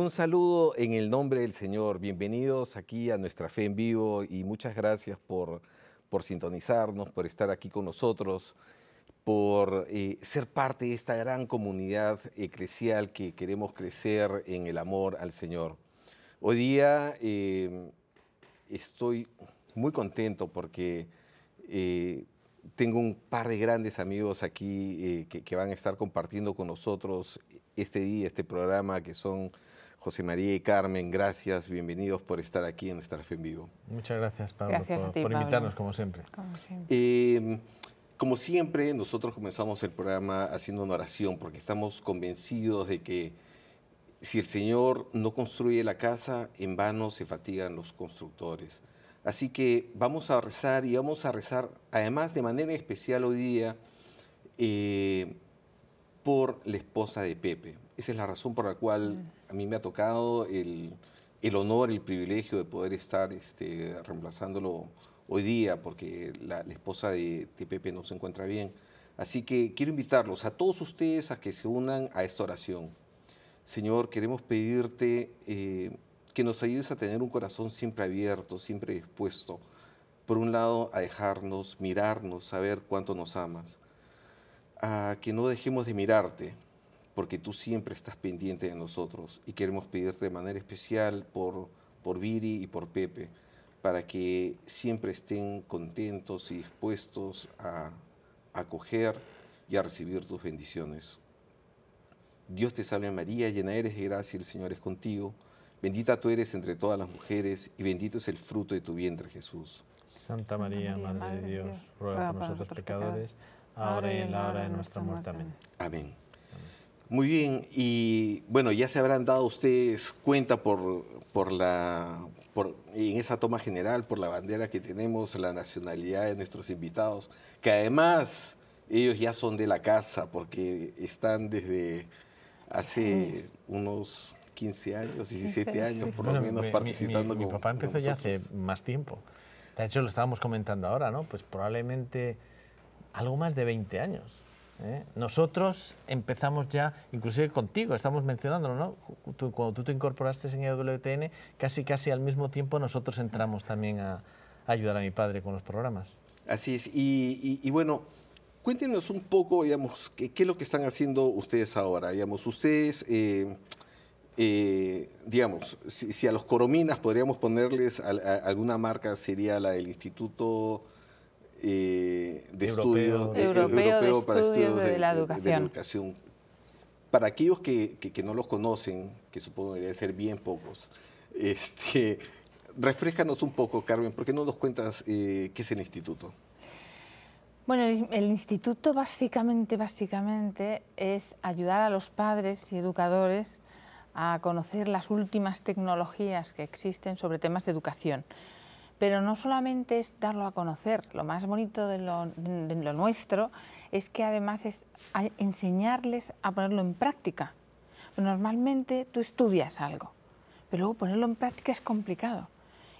Un saludo en el nombre del Señor. Bienvenidos aquí a nuestra fe en vivo y muchas gracias por, por sintonizarnos, por estar aquí con nosotros, por eh, ser parte de esta gran comunidad eclesial que queremos crecer en el amor al Señor. Hoy día em, estoy muy contento porque eh, tengo un par de grandes amigos aquí eh, que van a estar compartiendo con nosotros este día, este programa, que son José María y Carmen, gracias, bienvenidos por estar aquí en nuestra fe en vivo. Muchas gracias, Pablo, por, invitarnos, como siempre. Como siempre. Em, como siempre, nosotros comenzamos el programa haciendo una oración porque estamos convencidos de que si el Señor no construye la casa, en vano se fatigan los constructores. Así que vamos a rezar y vamos a rezar además de manera especial hoy día eh, por la esposa de Pepe. Esa es la razón por la cual mm a mí me ha tocado el, honor, el privilegio de poder estar este, reemplazándolo hoy día porque la, esposa de, de, Pepe no se encuentra bien. Así que quiero invitarlos a todos ustedes a que se unan a esta oración. Señor, queremos pedirte eh, que nos ayudes a tener un corazón siempre abierto, siempre dispuesto. Por un lado, a dejarnos, mirarnos, saber cuánto nos amas. A que no dejemos de mirarte, porque tú siempre estás pendiente de nosotros y queremos pedirte de manera especial por, por Viri y por Pepe, para que siempre estén contentos y dispuestos a acoger y a recibir tus bendiciones. Dios te salve María, llena eres de gracia, el Señor es contigo. Bendita tú eres entre todas las mujeres y bendito es el fruto de tu vientre, Jesús. Santa María, Madre, de Dios, ruega por nosotros pecadores, ahora y en la hora de nuestra muerte. muerte. Amén. Amén. Muy bien, y bueno, ya se habrán dado ustedes cuenta por, por la, en esa toma general, por la bandera que tenemos, la nacionalidad de nuestros invitados, que además ellos ya son de la casa porque están desde hace unos 15 años, 17 años por lo menos participando Mi papá empezó ya hace más tiempo. De hecho, lo estábamos comentando ahora, ¿no? Pues probablemente algo más de 20 años. ¿eh? Nosotros empezamos ya, inclusive contigo, estamos mencionándolo, ¿no? cuando tú te incorporaste en el WTN, casi casi al mismo tiempo nosotros entramos también a, ayudar a mi padre con los programas. Así es, y, bueno, cuéntenos un poco, digamos, qué, es lo que están haciendo ustedes ahora, digamos, ustedes... Eh, eh, digamos, si, a los corominas podríamos ponerles alguna marca, sería la del Instituto eh, de estudios eh, eh, europeo, para estudios, de, la educación. Para aquellos que, no los conocen, que supongo que ser bien pocos, este, refrescanos un poco, Carmen, porque no nos cuentas qué es el instituto? Bueno, el, el, instituto básicamente, básicamente es ayudar a los padres y educadores a conocer las últimas tecnologías que existen sobre temas de educación. Pero no solamente es darlo a conocer, lo más bonito de lo, nuestro es que además es enseñarles a ponerlo en práctica. Normalmente tú estudias algo, pero luego ponerlo en práctica es complicado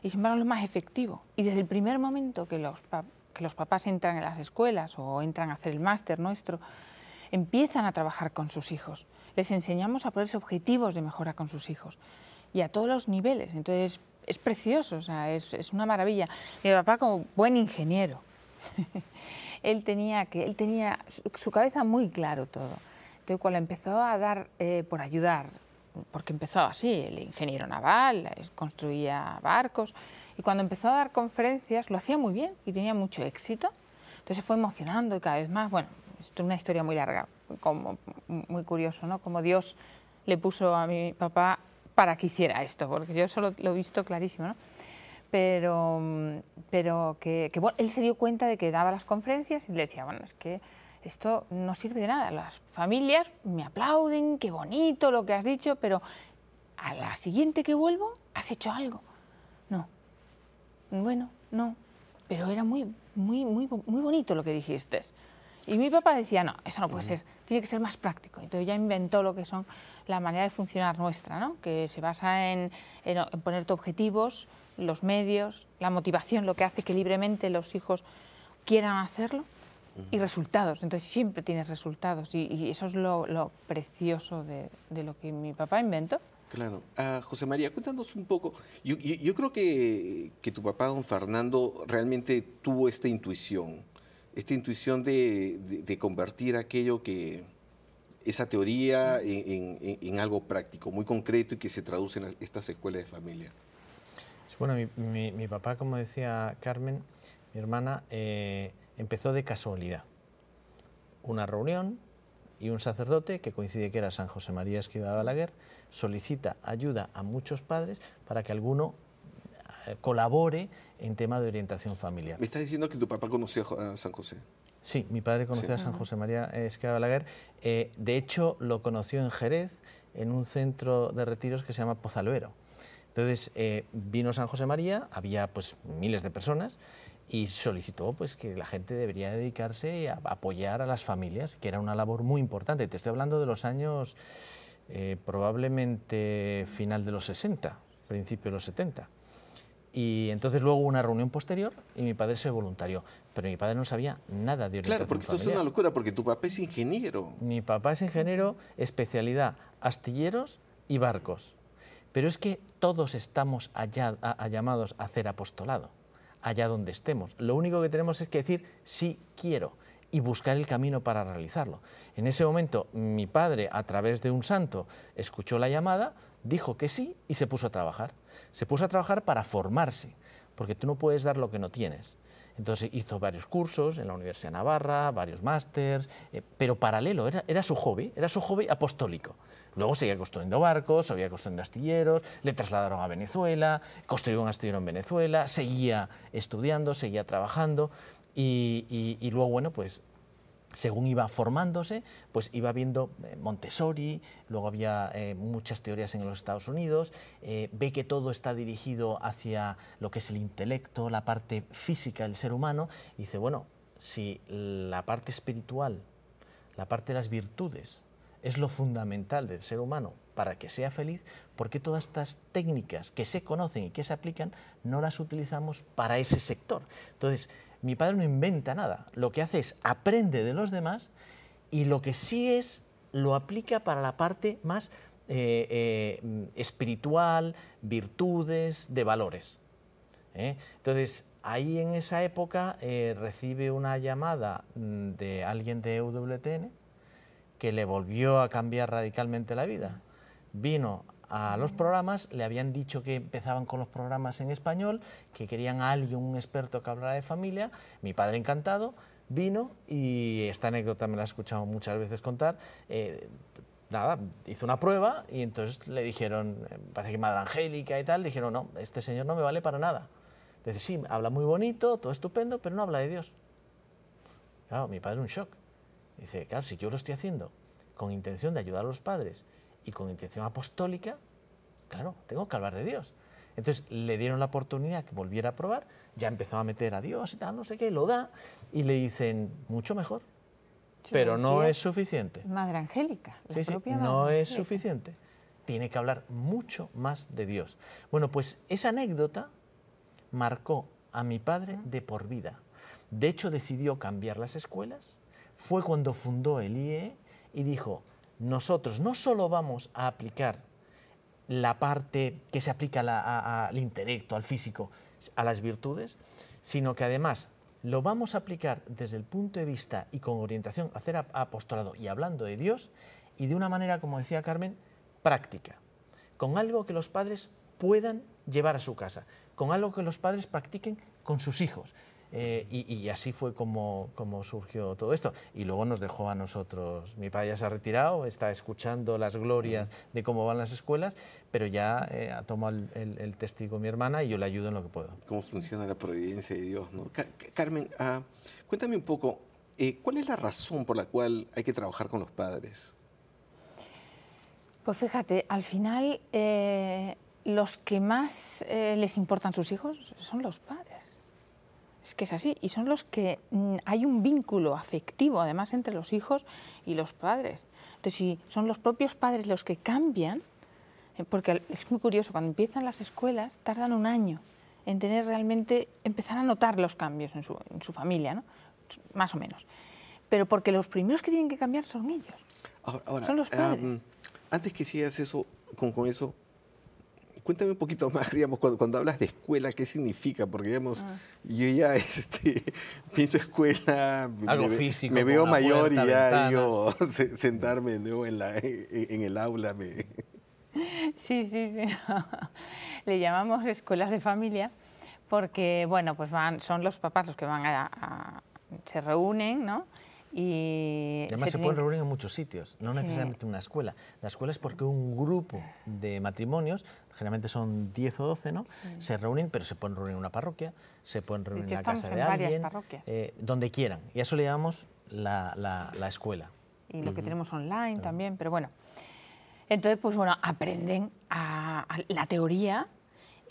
y sin embargo lo más efectivo. Y desde el primer momento que los, que los papás entran en las escuelas o entran a hacer el máster nuestro, empiezan a trabajar con sus hijos. Les enseñamos a ponerse objetivos de mejora con sus hijos y a todos los niveles. Entonces, es precioso, o sea, es, es, una maravilla. Mi papá como buen ingeniero, él, tenía que, él tenía su cabeza muy claro todo. Entonces cuando empezó a dar eh, por ayudar, porque empezó así, el ingeniero naval, construía barcos, y cuando empezó a dar conferencias lo hacía muy bien y tenía mucho éxito. Entonces se fue emocionando cada vez más, bueno, esto es una historia muy larga, como, muy curioso, ¿no? Como Dios le puso a mi papá para que hiciera esto, porque yo solo lo he visto clarísimo, ¿no? Pero, pero que, bueno, él se dio cuenta de que daba las conferencias y le decía, bueno, es que esto no sirve de nada. Las familias me aplauden, qué bonito lo que has dicho, pero a la siguiente que vuelvo, has hecho algo. No. Bueno, no. Pero era muy, muy, muy, muy bonito lo que dijiste. Y mi papá decía, no, eso no puede mm. ser, tiene que ser más práctico. Entonces ya inventó lo que son la manera de funcionar nuestra, que se basa en, ponerte objetivos, los medios, la motivación, lo que hace que libremente los hijos quieran hacerlo y resultados. Entonces siempre tienes resultados y, eso es lo, precioso de, lo que mi papá inventó. Claro. Ah, José María, cuéntanos un poco. Yo, yo, creo que, tu papá, don Fernando, realmente tuvo esta intuición, esta intuición de convertir aquello que, esa teoría en, algo práctico, muy concreto y que se traduce en estas escuelas de familia? Bueno, mi, papá, como decía Carmen, mi hermana, eh, empezó de casualidad. Una reunión y un sacerdote, que coincide que era San José María Esquiva Balaguer, solicita ayuda a muchos padres para que alguno eh, colabore en tema de orientación familiar. ¿Me estás diciendo que tu papá conoció a San José? Sí, mi padre conocía a San ah. José María eh, Esqueda Balaguer. Eh, de hecho, lo conoció en Jerez, en un centro de retiros que se llama Pozalbero. Entonces, eh, vino San José María, había pues miles de personas, y solicitó pues que la gente debería dedicarse a apoyar a las familias, que era una labor muy importante. Te estoy hablando de los años probablemente final de los 60, principio de los 70. Y entonces luego hubo una reunión posterior y mi padre se voluntarió pero mi padre no sabía nada de orientación Claro, porque esto es una locura, porque tu papá es ingeniero. Mi papá es ingeniero, especialidad astilleros y barcos. Pero es que todos estamos allá, llamados a hacer apostolado, allá donde estemos. Lo único que tenemos es que decir, sí quiero, y buscar el camino para realizarlo. En ese momento, mi padre, a través de un santo, escuchó la llamada, dijo que sí y se puso a trabajar. Se puso a trabajar para formarse, porque tú no puedes dar lo que no tienes. Entonces hizo varios cursos en la Universidad de Navarra, varios másters, eh, pero paralelo, era, su hobby, era su hobby apostólico. Luego seguía construyendo barcos, seguía construyendo astilleros, le trasladaron a Venezuela, construyó un astillero en Venezuela, seguía estudiando, seguía trabajando y luego, bueno, pues según iba formándose, pues iba viendo eh, Montessori, luego había eh, muchas teorías en los Estados Unidos, eh, ve que todo está dirigido hacia lo que es el intelecto, la parte física del ser humano, y dice, bueno, si la parte espiritual, la parte de las virtudes, es lo fundamental del ser humano para que sea feliz, ¿por qué todas estas técnicas que se conocen y que se aplican no las utilizamos para ese sector? Entonces, mi padre no inventa nada, lo que hace es aprende de los demás y lo que sí es lo aplica para la parte más eh, eh, espiritual, virtudes, de valores. ¿eh? Entonces, ahí en esa época recibe una llamada mm, de alguien de EWTN que le volvió a cambiar radicalmente la vida. Vino a los programas, le habían dicho que empezaban con los programas en español, que querían a alguien, un experto que hablara de familia, mi padre encantado, vino y esta anécdota me la he escuchado muchas veces contar. Eh, nada, hizo una prueba y entonces le dijeron, eh, parece que Madre Angélica y tal, dijeron, no, este señor no me vale para nada. Dice, sí, habla muy bonito, todo estupendo, pero no habla de Dios. Claro, mi padre un shock. Dice, claro, si yo lo estoy haciendo con intención de ayudar a los padres y con intención apostólica, Claro, tengo que hablar de Dios. Entonces le dieron la oportunidad que volviera a probar, ya empezó a meter a Dios y tal, no sé qué, lo da y le dicen, mucho mejor. pero no es suficiente. Madre Angélica. no es suficiente. Tiene que hablar mucho más de Dios. Bueno, pues esa anécdota marcó a mi padre de por vida. De hecho, decidió cambiar las escuelas. Fue cuando fundó el IE y dijo, nosotros no solo vamos a aplicar la parte que se aplica al intelecto, al físico, a las virtudes, sino que además lo vamos a aplicar desde el punto de vista y con orientación a hacer apostolado y hablando de Dios y de una manera, como decía Carmen, práctica, con algo que los padres puedan llevar a su casa, con algo que los padres practiquen con sus hijos. Eh, y, así fue como, surgió todo esto. Y luego nos dejó a nosotros. Mi padre ya se ha retirado, está escuchando las glorias de cómo van las escuelas, pero ya eh, ha tomado el, testigo mi hermana y yo le ayudo en lo que puedo. ¿Cómo funciona la providencia de Dios? Carmen, ah, cuéntame un poco, eh, ¿cuál es la razón por la cual hay que trabajar con los padres? Pues fíjate, al final eh, los que más les importan sus hijos son los padres. Es que es así, y son los que mm, hay un vínculo afectivo además entre los hijos y los padres. Entonces, si son los propios padres los que cambian, eh, porque es muy curioso, cuando empiezan las escuelas tardan un año en tener realmente, empezar a notar los cambios en su, familia, ¿no? más o menos. Pero porque los primeros que tienen que cambiar son ellos, ahora, son los em, padres. antes que sigas eso, con eso, Cuéntame un poquito más, digamos, cuando, hablas de escuela, ¿qué significa? Porque, digamos, ah. yo ya este, pienso escuela, me, veo mayor y ya sentarme nuevo en, la, e, e, el aula. Me... Sí, sí, sí. Le llamamos escuelas de familia porque, bueno, pues van, son los papás los que van a se reúnen, ¿no? Y Además, se, pueden reunir en muchos sitios, no necesariamente en una escuela. La escuela es porque un grupo de matrimonios, generalmente son 10 o 12, ¿no? Se reúnen, pero se pueden reunir en una parroquia, se pueden reunir en la casa de alguien, eh, donde quieran. Y a eso le llamamos la, escuela. Y lo que tenemos online también, pero bueno. Entonces, pues bueno, aprenden la teoría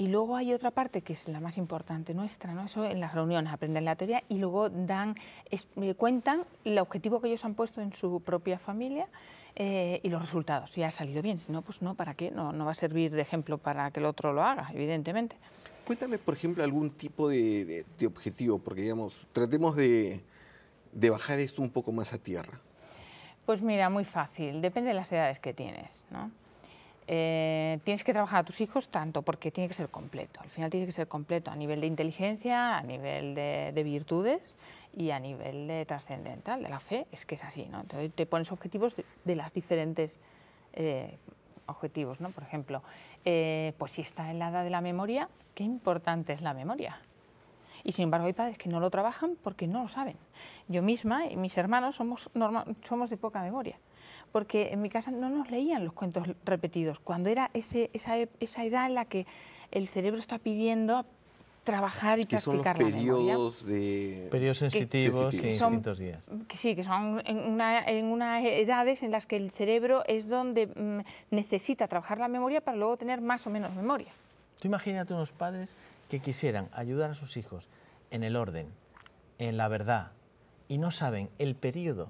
y luego hay otra parte que es la más importante nuestra, ¿no? Eso en las reuniones, aprenden la teoría y luego dan, eh, cuentan el objetivo que ellos han puesto en su propia familia eh, y los resultados. Si ha salido bien, si no, pues no, ¿para qué? No, va a servir de ejemplo para que el otro lo haga, evidentemente. Cuéntame, por ejemplo, algún tipo de, objetivo, porque digamos, tratemos de, de bajar esto un poco más a tierra. Pues mira, muy fácil, depende de las edades que tienes, ¿no? Eh, tienes que trabajar a tus hijos tanto porque tiene que ser completo. Al final tiene que ser completo a nivel de inteligencia, a nivel de, virtudes y a nivel de trascendental, de la fe, es que es así. ¿no? Entonces te pones objetivos de, los las diferentes... Eh, objetivos, ¿no? Por ejemplo, eh, pues si está en la edad de la memoria, qué importante es la memoria. Y sin embargo hay padres que no lo trabajan porque no lo saben. Yo misma y mis hermanos somos, somos de poca memoria porque en mi casa no nos leían los cuentos repetidos, cuando era ese, esa, e, esa edad en la que el cerebro está pidiendo trabajar y que practicar son periodos de periodos sensitivos y distintos días sí que son en, una, en, unas edades en las que el cerebro es donde mm, necesita trabajar la memoria para luego tener más o menos memoria tú imagínate unos padres que quisieran ayudar a sus hijos en el orden en la verdad y no saben el periodo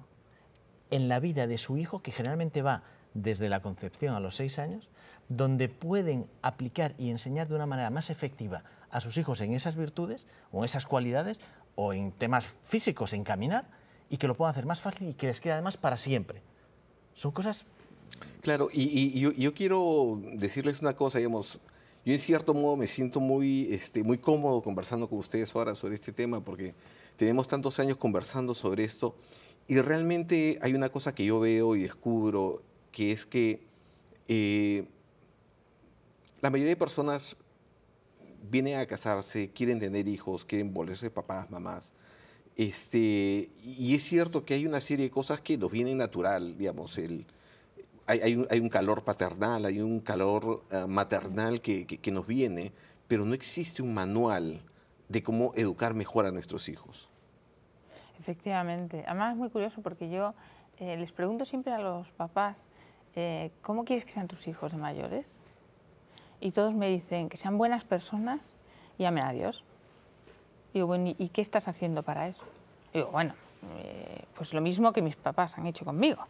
en la vida de su hijo, que generalmente va desde la concepción a los seis años, donde pueden aplicar y enseñar de una manera más efectiva a sus hijos en esas virtudes o en esas cualidades o en temas físicos, en caminar, y que lo puedan hacer más fácil y que les quede además para siempre. Son cosas... Claro, y, yo, quiero decirles una cosa, digamos, yo en cierto modo me siento muy, este, muy cómodo conversando con ustedes ahora sobre este tema porque tenemos tantos años conversando sobre esto y realmente hay una cosa que yo veo y descubro, que es que eh, la mayoría de personas vienen a casarse, quieren tener hijos, quieren volverse papás, mamás. Este, y es cierto que hay una serie de cosas que nos vienen natural, digamos, el, hay, un, calor paternal, hay un calor ah, maternal que, nos viene, pero no existe un manual de cómo educar mejor a nuestros hijos. Efectivamente. Además es muy curioso porque yo eh, les pregunto siempre a los papás, eh, ¿cómo quieres que sean tus hijos de mayores? Y todos me dicen que sean buenas personas y amen a Dios. Digo, bueno, ¿y qué estás haciendo para eso? Digo, bueno, eh, pues lo mismo que mis papás han hecho conmigo.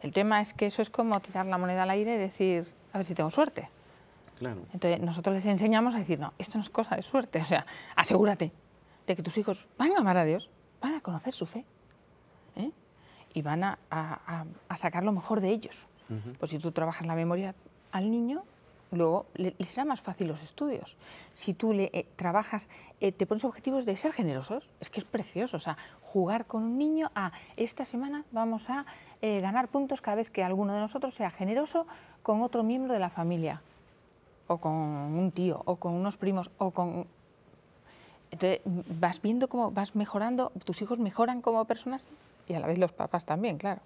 El tema es que eso es como tirar la moneda al aire y decir, a ver si tengo suerte. Entonces nosotros les enseñamos a decir, no, esto no es cosa de suerte, o sea, asegúrate de que tus hijos van a amar a Dios, van a conocer su fe ¿eh? y van a, sacar lo mejor de ellos. Pues si tú trabajas la memoria al niño, luego le, será más fácil los estudios. Si tú le eh, trabajas, eh, te pones objetivos de ser generosos, es que es precioso, o sea, jugar con un niño a ah, esta semana vamos a ganar puntos cada vez que alguno de nosotros sea generoso con otro miembro de la familia, o con un tío, o con unos primos, o con entonces vas viendo cómo vas mejorando, tus hijos mejoran como personas y a la vez los papás también, claro.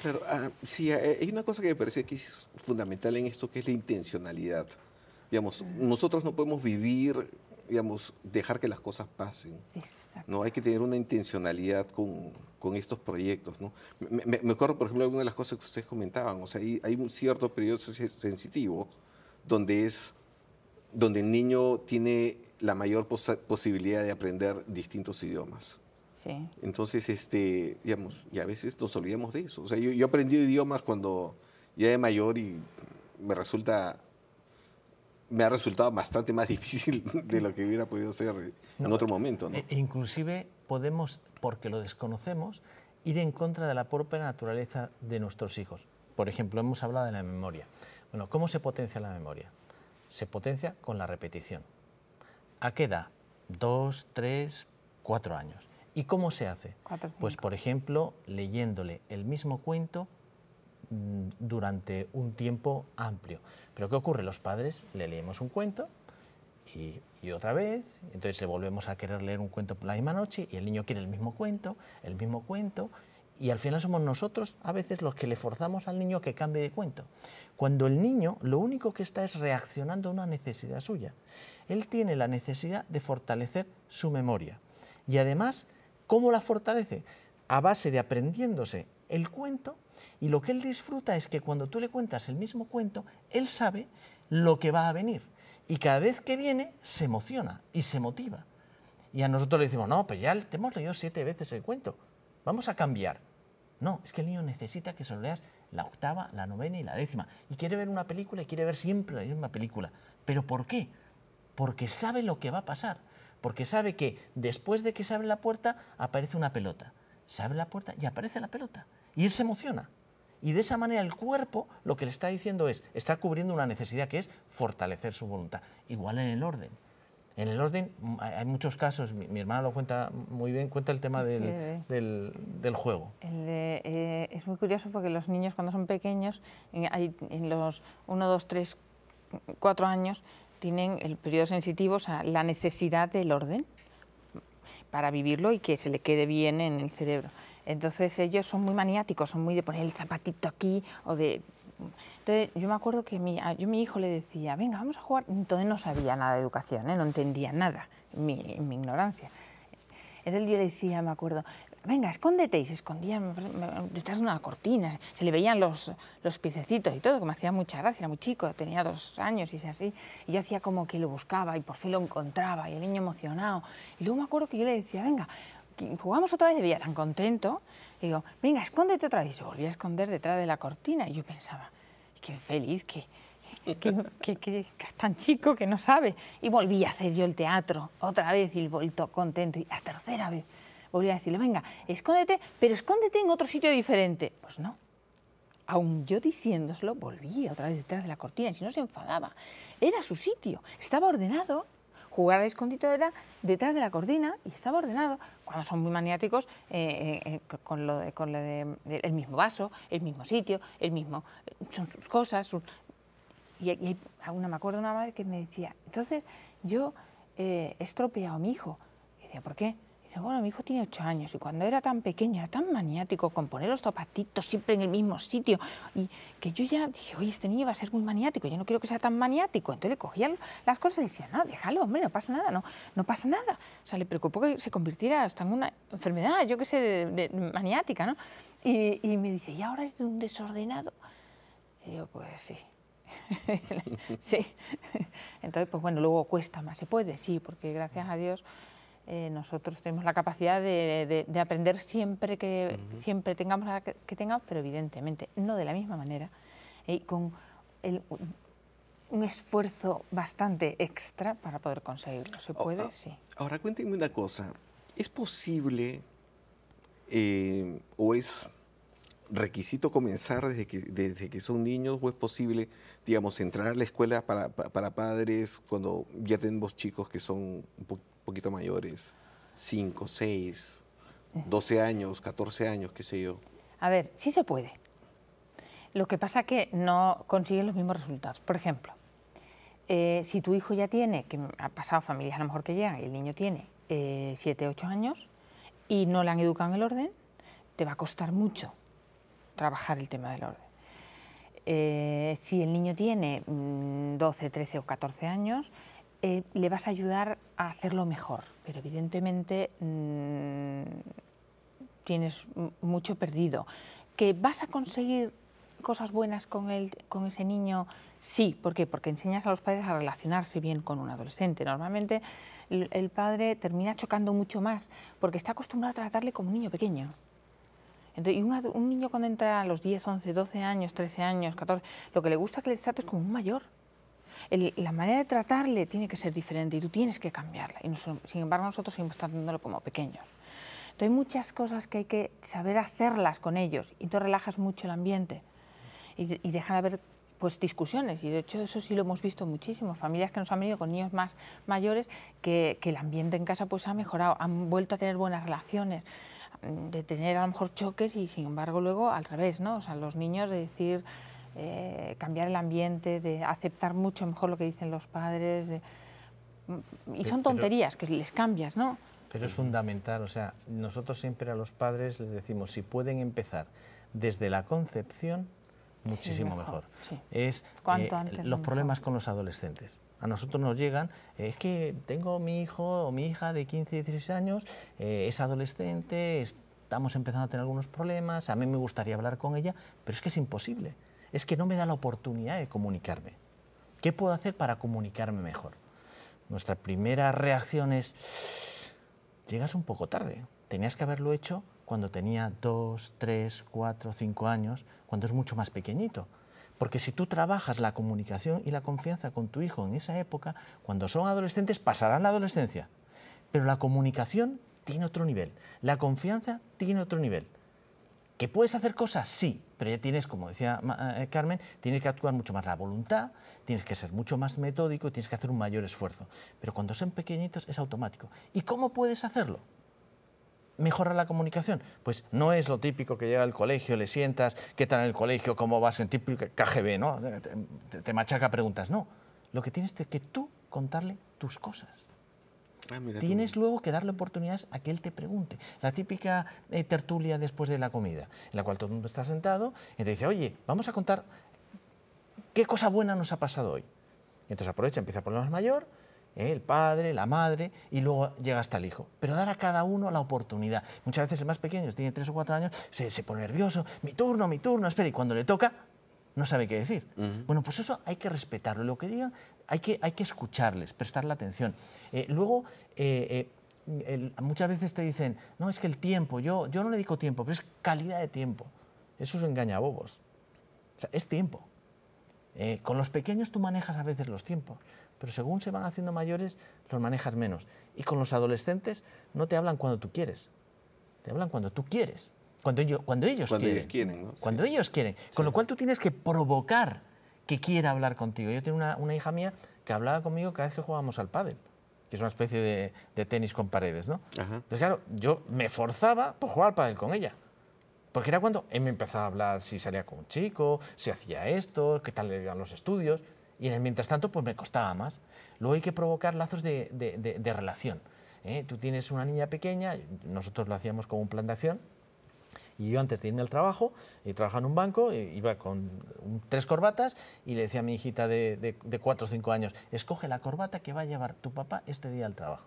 Claro, ah, sí, eh, hay una cosa que me parece que es fundamental en esto, que es la intencionalidad. Digamos, nosotros no podemos vivir, digamos, dejar que las cosas pasen. Exacto. No, hay que tener una intencionalidad con, con estos proyectos, ¿no? Me, acuerdo, por ejemplo, de alguna de las cosas que ustedes comentaban, o sea, hay, hay un cierto periodo sensitivo donde es donde el niño tiene la mayor posibilidad de aprender distintos idiomas. Sí. Entonces, este, digamos, y a veces nos olvidamos de eso. O sea, yo, he aprendí idiomas cuando ya era mayor y me resulta me ha resultado bastante más difícil de lo que hubiera podido ser en otro momento. E-, e inclusive podemos, porque lo desconocemos, ir en contra de la propia naturaleza de nuestros hijos. Por ejemplo, hemos hablado de la memoria. Bueno, ¿cómo se potencia la memoria? se potencia con la repetición. ¿A qué edad? Dos, tres, cuatro años. ¿Y cómo se hace? pues por ejemplo, leyéndole el mismo cuento mm, durante un tiempo amplio. Pero ¿qué ocurre? Los padres le leemos un cuento y, y, otra vez, entonces le volvemos a querer leer un cuento por la misma noche y el niño quiere el mismo cuento, el mismo cuento, y al final somos nosotros a veces los que le forzamos al niño que cambie de cuento. Cuando el niño lo único que está es reaccionando a una necesidad suya. Él tiene la necesidad de fortalecer su memoria. Y además, ¿cómo la fortalece? A base de aprendiéndose el cuento y lo que él disfruta es que cuando tú le cuentas el mismo cuento, él sabe lo que va a venir. Y cada vez que viene, se emociona y se motiva. Y a nosotros le decimos, no, pues ya te hemos leído siete veces el cuento, vamos a cambiar. No, es que el niño necesita que se leas la octava, la novena y la décima. Y quiere ver una película y quiere ver siempre la misma película. ¿Pero por qué? Porque sabe lo que va a pasar. Porque sabe que después de que se abre la puerta aparece una pelota. Se abre la puerta y aparece la pelota. Y él se emociona. Y de esa manera el cuerpo lo que le está diciendo es, está cubriendo una necesidad que es fortalecer su voluntad. Igual en el orden. En el orden, hay muchos casos, mi, hermana lo cuenta muy bien, cuenta el tema del, del, juego. Eh, es muy curioso porque los niños cuando son pequeños, en, en los 1, 2, 3, 4 años, tienen el periodo sensitivo, o sea, la necesidad del orden para vivirlo y que se le quede bien en el cerebro. Entonces ellos son muy maniáticos, son muy de poner el zapatito aquí o de entonces, yo me acuerdo que mi, mi hijo le decía, venga, vamos a jugar. Entonces no sabía nada de educación, ¿eh? no entendía nada, mi, ignorancia. Entonces yo le decía, me acuerdo, venga, escóndete. Y se escondía detrás de una cortina, se le veían los, los piececitos y todo, que me hacía mucha gracia, era muy chico, tenía dos años y así. Y yo hacía como que lo buscaba y por fin lo encontraba y el niño emocionado. Y luego me acuerdo que yo le decía, venga, jugamos otra vez, y veía tan contento. digo, venga, escóndete otra vez. Y se volvía a esconder detrás de la cortina. Y yo pensaba, qué feliz, qué, qué, qué, tan chico que no sabe. Y volví a hacer yo el teatro otra vez y volto contento. Y la tercera vez volví a decirle, venga, escóndete, pero escóndete en otro sitio diferente. Pues no. aún yo diciéndoselo, volvía otra vez detrás de la cortina y si no se enfadaba. Era su sitio, estaba ordenado jugar al la era detrás de la cordina, y estaba ordenado. Cuando son muy maniáticos, eh, eh, eh, con lo, de, con lo de, el mismo vaso, el mismo sitio, el mismo, son sus cosas. Sus... y, ah, una, me acuerdo una madre que me decía, entonces yo he estropeado a mi hijo. Y decía, ¿por qué? Dice, bueno, mi hijo tiene ocho años y cuando era tan pequeño era tan maniático con poner los zapatitos siempre en el mismo sitio y que yo ya dije, oye, este niño va a ser muy maniático, yo no quiero que sea tan maniático. Entonces le cogía las cosas y decía, no, déjalo, hombre, no pasa nada, no, no pasa nada. O sea, le preocupó que se convirtiera hasta en una enfermedad, yo qué sé, de, maniática, ¿no? Y, y me dice, ¿y ahora es de un desordenado? Y yo, pues sí. sí. Entonces, pues bueno, luego cuesta más, se puede, sí, porque gracias a Dios eh, nosotros tenemos la capacidad de, aprender siempre que siempre tengamos que, tengamos, pero evidentemente no de la misma manera, eh, y con un esfuerzo bastante extra para poder conseguirlo. ¿Se oh, puede? Ahora, sí. Ahora cuénteme una cosa, ¿es posible eh, o es requisito comenzar desde que, desde que son niños o es posible, digamos, entrar a la escuela para, para padres cuando ya tenemos chicos que son un poquito mayores, 5, 6, 12 años, 14 años, qué sé yo? A ver, sí se puede. Lo que pasa es que no consiguen los mismos resultados. Por ejemplo, eh, si tu hijo ya tiene, que ha pasado familias a lo mejor que ya, el niño tiene 7, eh, 8 años y no le han educado en el orden, te va a costar mucho trabajar el tema del orden. Eh, si el niño tiene 12, mm, 13 o 14 años, eh, le vas a ayudar a hacerlo mejor, pero evidentemente mm, tienes mucho perdido. ¿Que vas a conseguir cosas buenas con, el, con ese niño? Sí, ¿por qué? Porque enseñas a los padres a relacionarse bien con un adolescente. Normalmente el padre termina chocando mucho más porque está acostumbrado a tratarle como un niño pequeño y un niño cuando entra a los 10, 11, 12 años, 13 años, 14, lo que le gusta es que le trates como un mayor. la manera de tratarle tiene que ser diferente y tú tienes que cambiarla. Y sin embargo, nosotros seguimos tratándolo como pequeños. Entonces, hay muchas cosas que hay que saber hacerlas con ellos y tú relajas mucho el ambiente y, y dejan haber pues discusiones y de hecho eso sí lo hemos visto muchísimo, familias que nos han venido con niños más mayores que, el ambiente en casa pues ha mejorado, han vuelto a tener buenas relaciones. Mm, de tener a lo mejor choques y sin embargo luego al revés, ¿no? O sea, los niños de decir, eh, cambiar el ambiente, de aceptar mucho mejor lo que dicen los padres. Mm, y son tonterías que les cambias, ¿no? Pero es fundamental, o sea, nosotros siempre a los padres les decimos, si pueden empezar desde la concepción, muchísimo mejor. Es eh, los problemas con los adolescentes a nosotros nos llegan, es que tengo mi hijo o mi hija de 15, 16 años, eh, es adolescente, estamos empezando a tener algunos problemas, a mí me gustaría hablar con ella, pero es que es imposible, es que no me da la oportunidad de comunicarme. ¿Qué puedo hacer para comunicarme mejor? Nuestra primera reacción es, llegas un poco tarde, tenías que haberlo hecho cuando tenía 2, 3, 4, 5 años, cuando es mucho más pequeñito. Porque si tú trabajas la comunicación y la confianza con tu hijo en esa época, cuando son adolescentes pasarán la adolescencia. Pero la comunicación tiene otro nivel, la confianza tiene otro nivel. ¿Que puedes hacer cosas? Sí, pero ya tienes, como decía eh, Carmen, tienes que actuar mucho más la voluntad, tienes que ser mucho más metódico, tienes que hacer un mayor esfuerzo. Pero cuando son pequeñitos es automático. ¿Y cómo puedes hacerlo? ¿Mejora la comunicación? Pues no es lo típico que llega al colegio, le sientas, ¿qué tal en el colegio? ¿Cómo vas? En típico KGB, ¿no? Te, machaca preguntas. No, lo que tienes que tú contarle tus cosas. Ah, tienes luego que darle oportunidades a que él te pregunte. La típica eh, tertulia después de la comida, en la cual todo el mundo está sentado y te dice, oye, vamos a contar qué cosa buena nos ha pasado hoy. Y entonces aprovecha, empieza por lo más mayor, ¿eh? el padre, la madre, y luego llega hasta el hijo. Pero dar a cada uno la oportunidad. Muchas veces el más pequeño, tiene tres o cuatro años, se, pone nervioso, mi turno, mi turno, espera, y cuando le toca, no sabe qué decir. Bueno, pues eso hay que respetarlo, lo que digan, hay que, hay que escucharles, prestarle atención. Eh, luego, eh, muchas veces te dicen, no, es que el tiempo, yo, yo no le digo tiempo, pero es calidad de tiempo. Eso es engañabobos. O sea, es tiempo. Eh, con los pequeños tú manejas a veces los tiempos, pero según se van haciendo mayores, los manejas menos. Y con los adolescentes no te hablan cuando tú quieres, te hablan cuando tú quieres, cuando, ellos, cuando ellos quieren. Cuando ellos quieren. Con lo cual tú tienes que provocar que quiera hablar contigo. Yo tenía una, hija mía que hablaba conmigo cada vez que jugábamos al pádel que es una especie de, tenis con paredes, ¿no? Entonces, claro, yo me forzaba por jugar al pádel con ella. Porque era cuando él me empezaba a hablar si salía con un chico, si hacía esto, qué tal le iban los estudios. Y en el mientras tanto, pues me costaba más. Luego hay que provocar lazos de, relación. ¿eh? Tú tienes una niña pequeña, nosotros lo hacíamos como un plan de acción. Y yo antes de irme al trabajo, y eh, trabajaba en un banco, eh, iba con tres corbatas y le decía a mi hijita de, cuatro o cinco años, escoge la corbata que va a llevar tu papá este día al trabajo.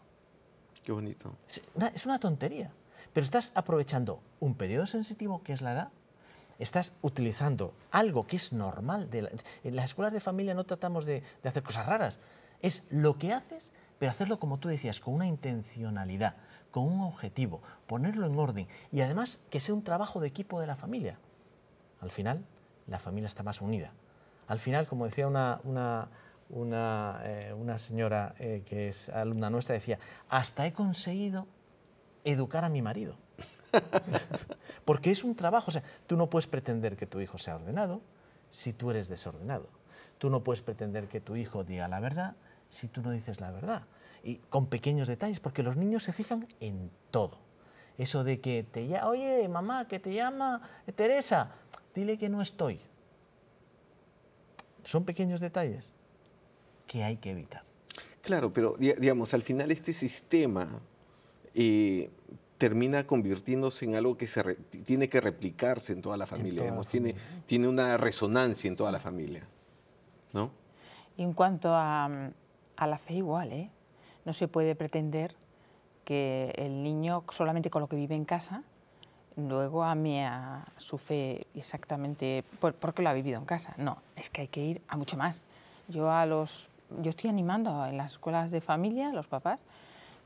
Qué bonito. es una tontería pero estás aprovechando un periodo sensitivo que es la edad, estás utilizando algo que es normal. en las escuelas de familia no tratamos de, hacer cosas raras, es lo que haces, pero hacerlo como tú decías, con una intencionalidad, con un objetivo, ponerlo en orden y además que sea un trabajo de equipo de la familia. Al final, la familia está más unida. Al final, como decía una, una, eh, señora eh, que es alumna nuestra, decía, hasta he conseguido educar a mi marido. Porque es un trabajo. O sea, tú no puedes pretender que tu hijo sea ordenado si tú eres desordenado. Tú no puedes pretender que tu hijo diga la verdad si tú no dices la verdad. Y con pequeños detalles, porque los niños se fijan en todo. Eso de que te llama, oye, mamá, que te llama eh, Teresa, dile que no estoy. Son pequeños detalles que hay que evitar. Claro, pero digamos, al final este sistema y eh, termina convirtiéndose en algo que se tiene que replicarse en toda la familia, Tiene, tiene una resonancia en toda la familia. ¿no? en cuanto a, mm, a la fe igual, ¿eh? no se puede pretender que el niño solamente con lo que vive en casa, luego ame a su fe exactamente porque lo ha vivido en casa. No, es que hay que ir a mucho más. Yo a los yo estoy animando en las escuelas de familia, a los papás,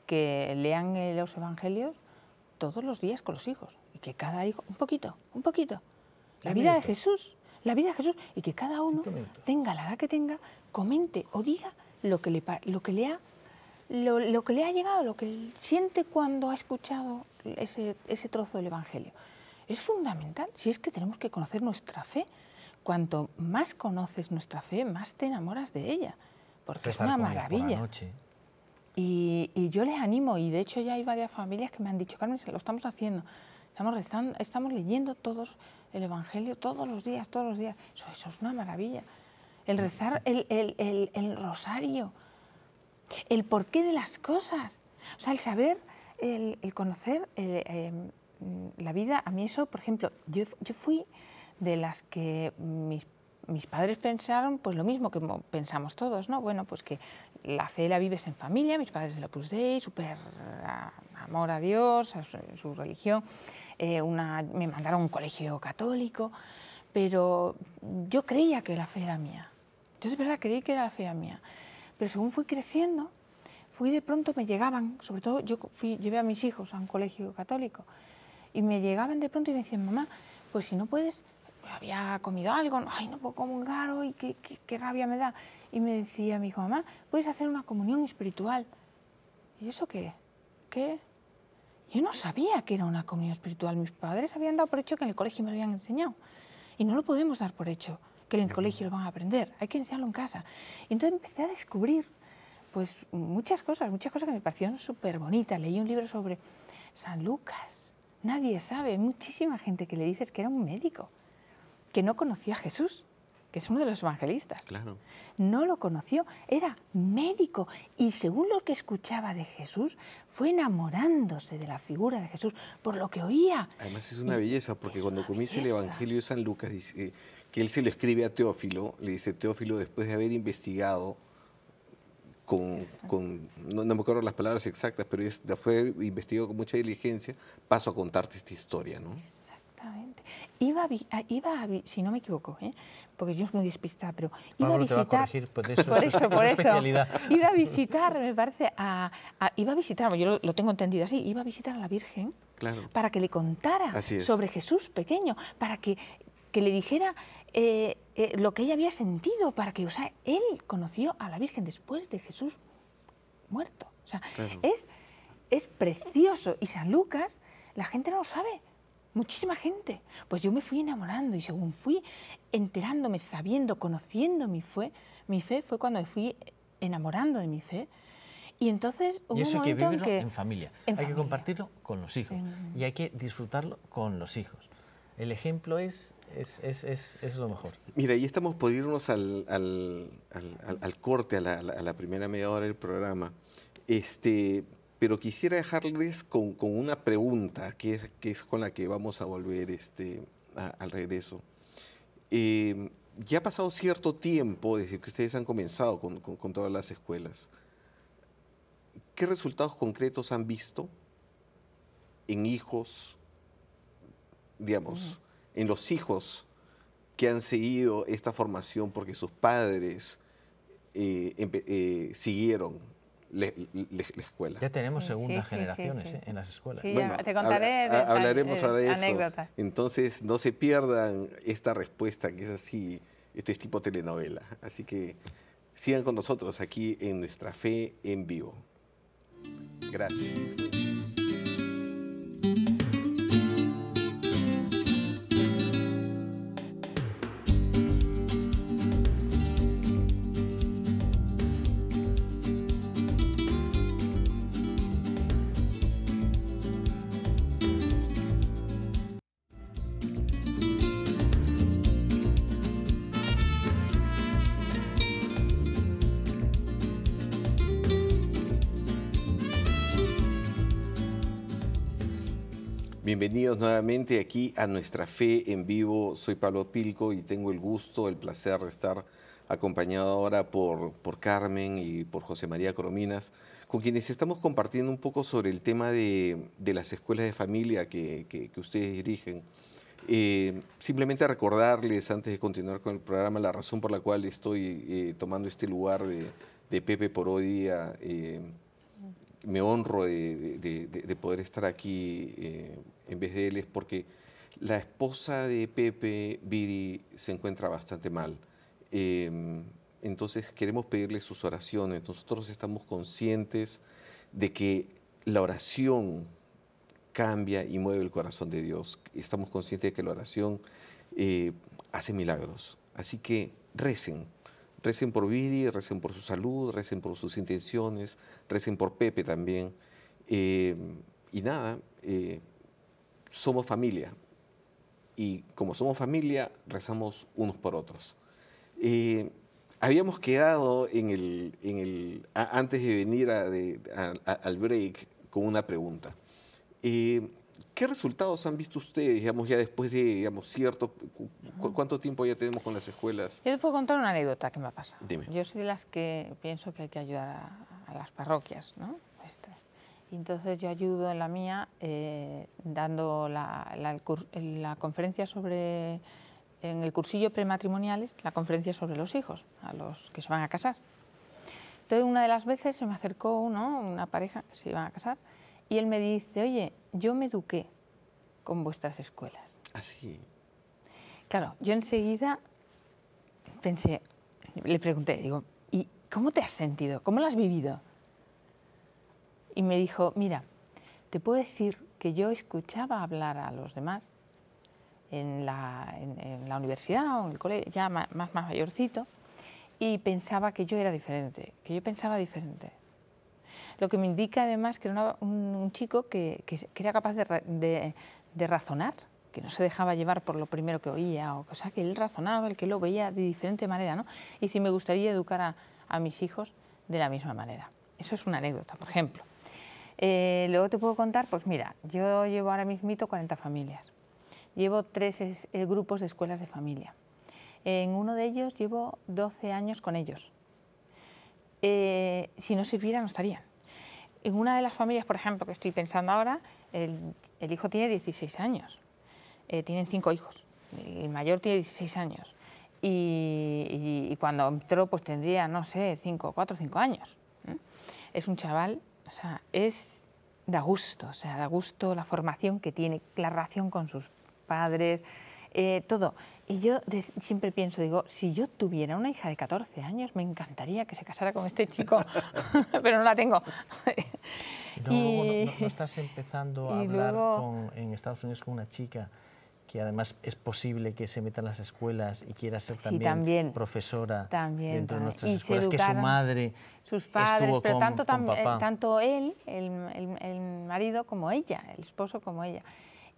que lean los evangelios todos los días con los hijos y que cada hijo, un poquito, un poquito. La vida de Jesús, la vida de Jesús y que cada uno, tenga la edad que tenga, comente o diga lo que le, lo que le ha lo, que le ha llegado, lo que siente cuando ha escuchado ese, ese, trozo del Evangelio. Es fundamental, si es que tenemos que conocer nuestra fe. Cuanto más conoces nuestra fe, más te enamoras de ella, porque es una maravilla. Y, yo les animo, y de hecho ya hay varias familias que me han dicho, Carmen, lo estamos haciendo, estamos rezando, estamos leyendo todos el Evangelio todos los días, todos los días. Eso, es una maravilla. El rezar el, rosario, el porqué de las cosas, o sea, el saber, el, conocer em, la vida, a mí eso, por ejemplo, yo, yo fui de las que mis mis padres pensaron pues lo mismo que pensamos todos, ¿no? Bueno, pues que la fe la vives en familia, mis padres de la Opus Dei, súper amor a Dios, a su, religión, eh, una, me mandaron a un colegio católico, pero yo creía que la fe era mía. Yo de verdad creí que era la fe mía. Pero según fui creciendo, fui de pronto, me llegaban, sobre todo yo fui, llevé a mis hijos a un colegio católico, y me llegaban de pronto y me decían, mamá, pues si no puedes había comido algo, ay, no puedo comulgar hoy, qué, qué, rabia me da. Y me decía mi hijo, mamá, puedes hacer una comunión espiritual. ¿Y eso qué? ¿Qué? Yo no sabía que era una comunión espiritual. Mis padres habían dado por hecho que en el colegio me lo habían enseñado. Y no lo podemos dar por hecho, que en el colegio lo van a aprender. Hay que enseñarlo en casa. Y entonces empecé a descubrir pues, muchas cosas, muchas cosas que me parecieron súper bonitas. Leí un libro sobre San Lucas. Nadie sabe, muchísima gente que le dices que era un médico que no conocía a Jesús, que es uno de los evangelistas. Claro. No lo conoció, era médico y según lo que escuchaba de Jesús, fue enamorándose de la figura de Jesús por lo que oía. Además es una belleza porque cuando comienza el Evangelio de San Lucas dice que él se lo escribe a Teófilo, le dice Teófilo después de haber investigado con, no, me acuerdo las palabras exactas, pero fue investigado con mucha diligencia, paso a contarte esta historia, ¿no? Exactamente. Iba a, ah, iba si no me equivoco, ¿eh? porque yo es muy despistada, pero iba a visitar. Iba a visitar, me parece, a, iba a visitar, yo lo, tengo entendido así, iba a visitar a la Virgen para que le contara sobre Jesús pequeño, para que, que le dijera eh, eh, lo que ella había sentido, para que, o sea, él conoció a la Virgen después de Jesús muerto. O sea, es, es precioso. Y San Lucas, la gente no lo sabe muchísima gente. Pues yo me fui enamorando y según fui enterándome, sabiendo, conociendo mi, fue, mi fe, fue cuando me fui enamorando de mi fe. Y entonces eso hay que en, familia. hay que compartirlo con los hijos y hay que disfrutarlo con los hijos. El ejemplo es, es, lo mejor. Mira, y estamos por irnos al, corte, a la, a la, primera media hora del programa. Este, pero quisiera dejarles con, una pregunta que es, con la que vamos a volver este, al regreso. Em, ya ha pasado cierto tiempo desde que ustedes han comenzado con, todas las escuelas. ¿Qué resultados concretos han visto en hijos, digamos, en los hijos que han seguido esta formación porque sus padres eh, eh, siguieron la escuela. Ya tenemos segundas generaciones ¿eh? en las escuelas. te contaré hablaremos ahora eso. Entonces, no se pierdan esta respuesta que es así, este es tipo telenovela. Así que sigan con nosotros aquí en Nuestra Fe en Vivo. Gracias. bienvenidos nuevamente aquí a nuestra fe en vivo. Soy Pablo Pilco y tengo el gusto, el placer de estar acompañado ahora por, por Carmen y por José María Corominas, con quienes estamos compartiendo un poco sobre el tema de, las escuelas de familia que, ustedes dirigen. Eh, simplemente recordarles, antes de continuar con el programa, la razón por la cual estoy eh, tomando este lugar de, Pepe por hoy día. Eh, me honro de, poder estar aquí eh, en vez de él es porque la esposa de Pepe, Viri, se encuentra bastante mal. Em, entonces queremos pedirle sus oraciones. Nosotros estamos conscientes de que la oración cambia y mueve el corazón de Dios. Estamos conscientes de que la oración eh, hace milagros. Así que recen, recen por Viri, recen por su salud, recen por sus intenciones, recen por Pepe también. Em, y nada, eh, somos familia y como somos familia rezamos unos por otros. Eh, habíamos quedado en el, en el antes de venir al break con una pregunta. Eh, ¿Qué resultados han visto ustedes, digamos, ya después de, digamos, cierto, cuánto tiempo ya tenemos con las escuelas? Yo te puedo contar una anécdota que me ha pasado. Yo soy de las que pienso que hay que ayudar a, las parroquias, ¿no? Este, y entonces yo ayudo en la mía eh, dando la, conferencia sobre, en el cursillo prematrimoniales, la conferencia sobre los hijos, a los que se van a casar. Entonces una de las veces se me acercó uno, una pareja que se iban a casar, y él me dice, oye, yo me eduqué con vuestras escuelas. Así. ¿Ah, claro, yo enseguida pensé, le pregunté, digo, ¿y cómo te has sentido? ¿Cómo lo has vivido? y me dijo, mira, te puedo decir que yo escuchaba hablar a los demás en la, universidad o en el colegio, ya más, más mayorcito, y pensaba que yo era diferente, que yo pensaba diferente. Lo que me indica además que era un, chico que, era capaz de, razonar, que no se dejaba llevar por lo primero que oía, o cosa que él razonaba, el que lo veía de diferente manera. ¿no? Y si me gustaría educar a mis hijos de la misma manera. Eso es una anécdota, por ejemplo. Eh, luego te puedo contar, pues mira, yo llevo ahora mismito 40 familias. Llevo tres eh, grupos de escuelas de familia. En uno de ellos llevo 12 años con ellos. Eh, si no sirviera, no estarían. En una de las familias, por ejemplo, que estoy pensando ahora, el, hijo tiene 16 años. tienen cinco hijos. El mayor tiene 16 años. Y, cuando entró, pues tendría, no sé, 5, 4 o 5 años. Es un chaval o sea, es, da gusto, o sea, da gusto la formación que tiene, la relación con sus padres, eh, todo. Y yo siempre pienso, digo, si yo tuviera una hija de 14 años, me encantaría que se casara con este chico, pero no la tengo. no, y, estás empezando a hablar en Estados Unidos con una chica que además es posible que se meta en las escuelas y quiera ser también, profesora dentro de nuestras escuelas, que su madre sus padres, estuvo pero tanto, eh, tanto él, el, el, marido, como ella, el esposo como ella.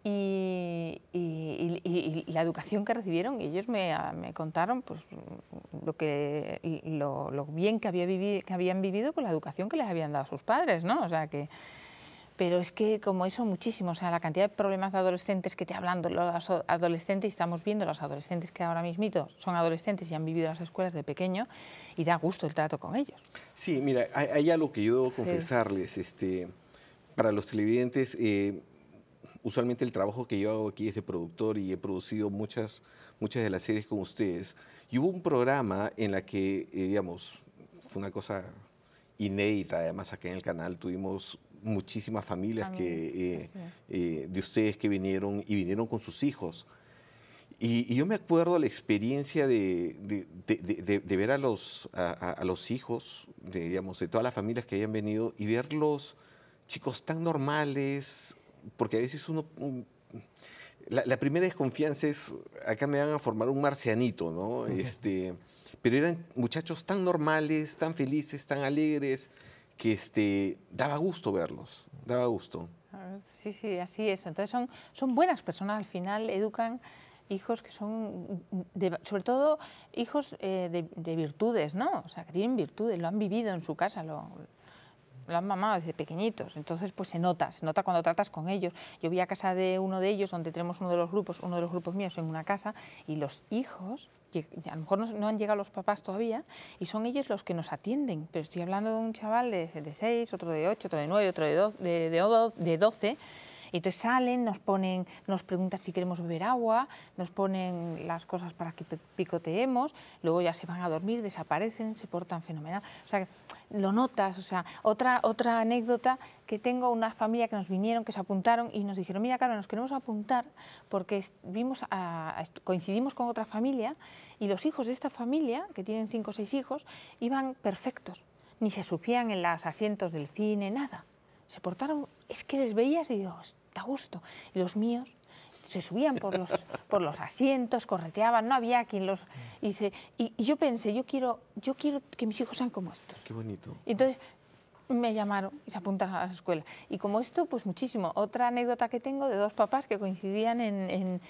Y, y, la educación que recibieron, ellos me, ah, me contaron pues, lo, que, lo, lo bien que, había vivido que habían vivido con pues, la educación que les habían dado sus padres, ¿no? O sea que pero es que como eso muchísimo, o sea, la cantidad de problemas de adolescentes que te hablando los adolescentes, y estamos viendo los adolescentes que ahora mismito son adolescentes y han vivido las escuelas de pequeño, y da gusto el trato con ellos. Sí, mira, hay, algo que yo debo confesarles, este, para los televidentes, eh, usualmente el trabajo que yo hago aquí es de productor y he producido muchas, muchas de las series con ustedes, y hubo un programa en la que, eh, digamos, fue una cosa inédita, además acá en el canal tuvimos muchísimas familias que, eh, eh, de ustedes que vinieron y vinieron con sus hijos. Y, yo me acuerdo la experiencia de, ver a los, a, los hijos, digamos, de todas las familias que habían venido y verlos chicos tan normales, porque a veces uno... la, primera desconfianza es, acá me van a formar un marcianito, ¿no? Este, pero eran muchachos tan normales, tan felices, tan alegres que este, daba gusto verlos, daba gusto. Sí, sí, así es. Entonces son, son buenas personas, al final educan hijos que son, sobre todo, hijos eh, de, de, virtudes, ¿no? O sea, que tienen virtudes, lo han vivido en su casa, lo, las mamás desde pequeñitos, entonces pues se nota, se nota cuando tratas con ellos. Yo vi a casa de uno de ellos, donde tenemos uno de los grupos, uno de los grupos míos en una casa, y los hijos que a lo mejor no, han llegado los papás todavía, y son ellos los que nos atienden. Pero estoy hablando de un chaval de seis, otro de ocho, otro de nueve, otro de dos de, de, de 12 entonces salen, nos ponen, nos preguntan si queremos beber agua, nos ponen las cosas para que picoteemos, luego ya se van a dormir, desaparecen, se portan fenomenal. O sea, lo notas, o sea, otra, otra anécdota que tengo, una familia que nos vinieron, que se apuntaron y nos dijeron, mira Carmen, nos queremos apuntar porque vimos a, coincidimos con otra familia y los hijos de esta familia, que tienen cinco o seis hijos, iban perfectos, ni se supían en los asientos del cine, nada se portaron, es que les veías y digo, está gusto. Y los míos se subían por los, por los asientos, correteaban, no había quien los... Mm. Y, y, yo pensé, yo quiero, yo quiero que mis hijos sean como estos. Qué bonito. Entonces, me llamaron y se apuntaron a la escuela. Y como esto, pues muchísimo. Otra anécdota que tengo de dos papás que coincidían en,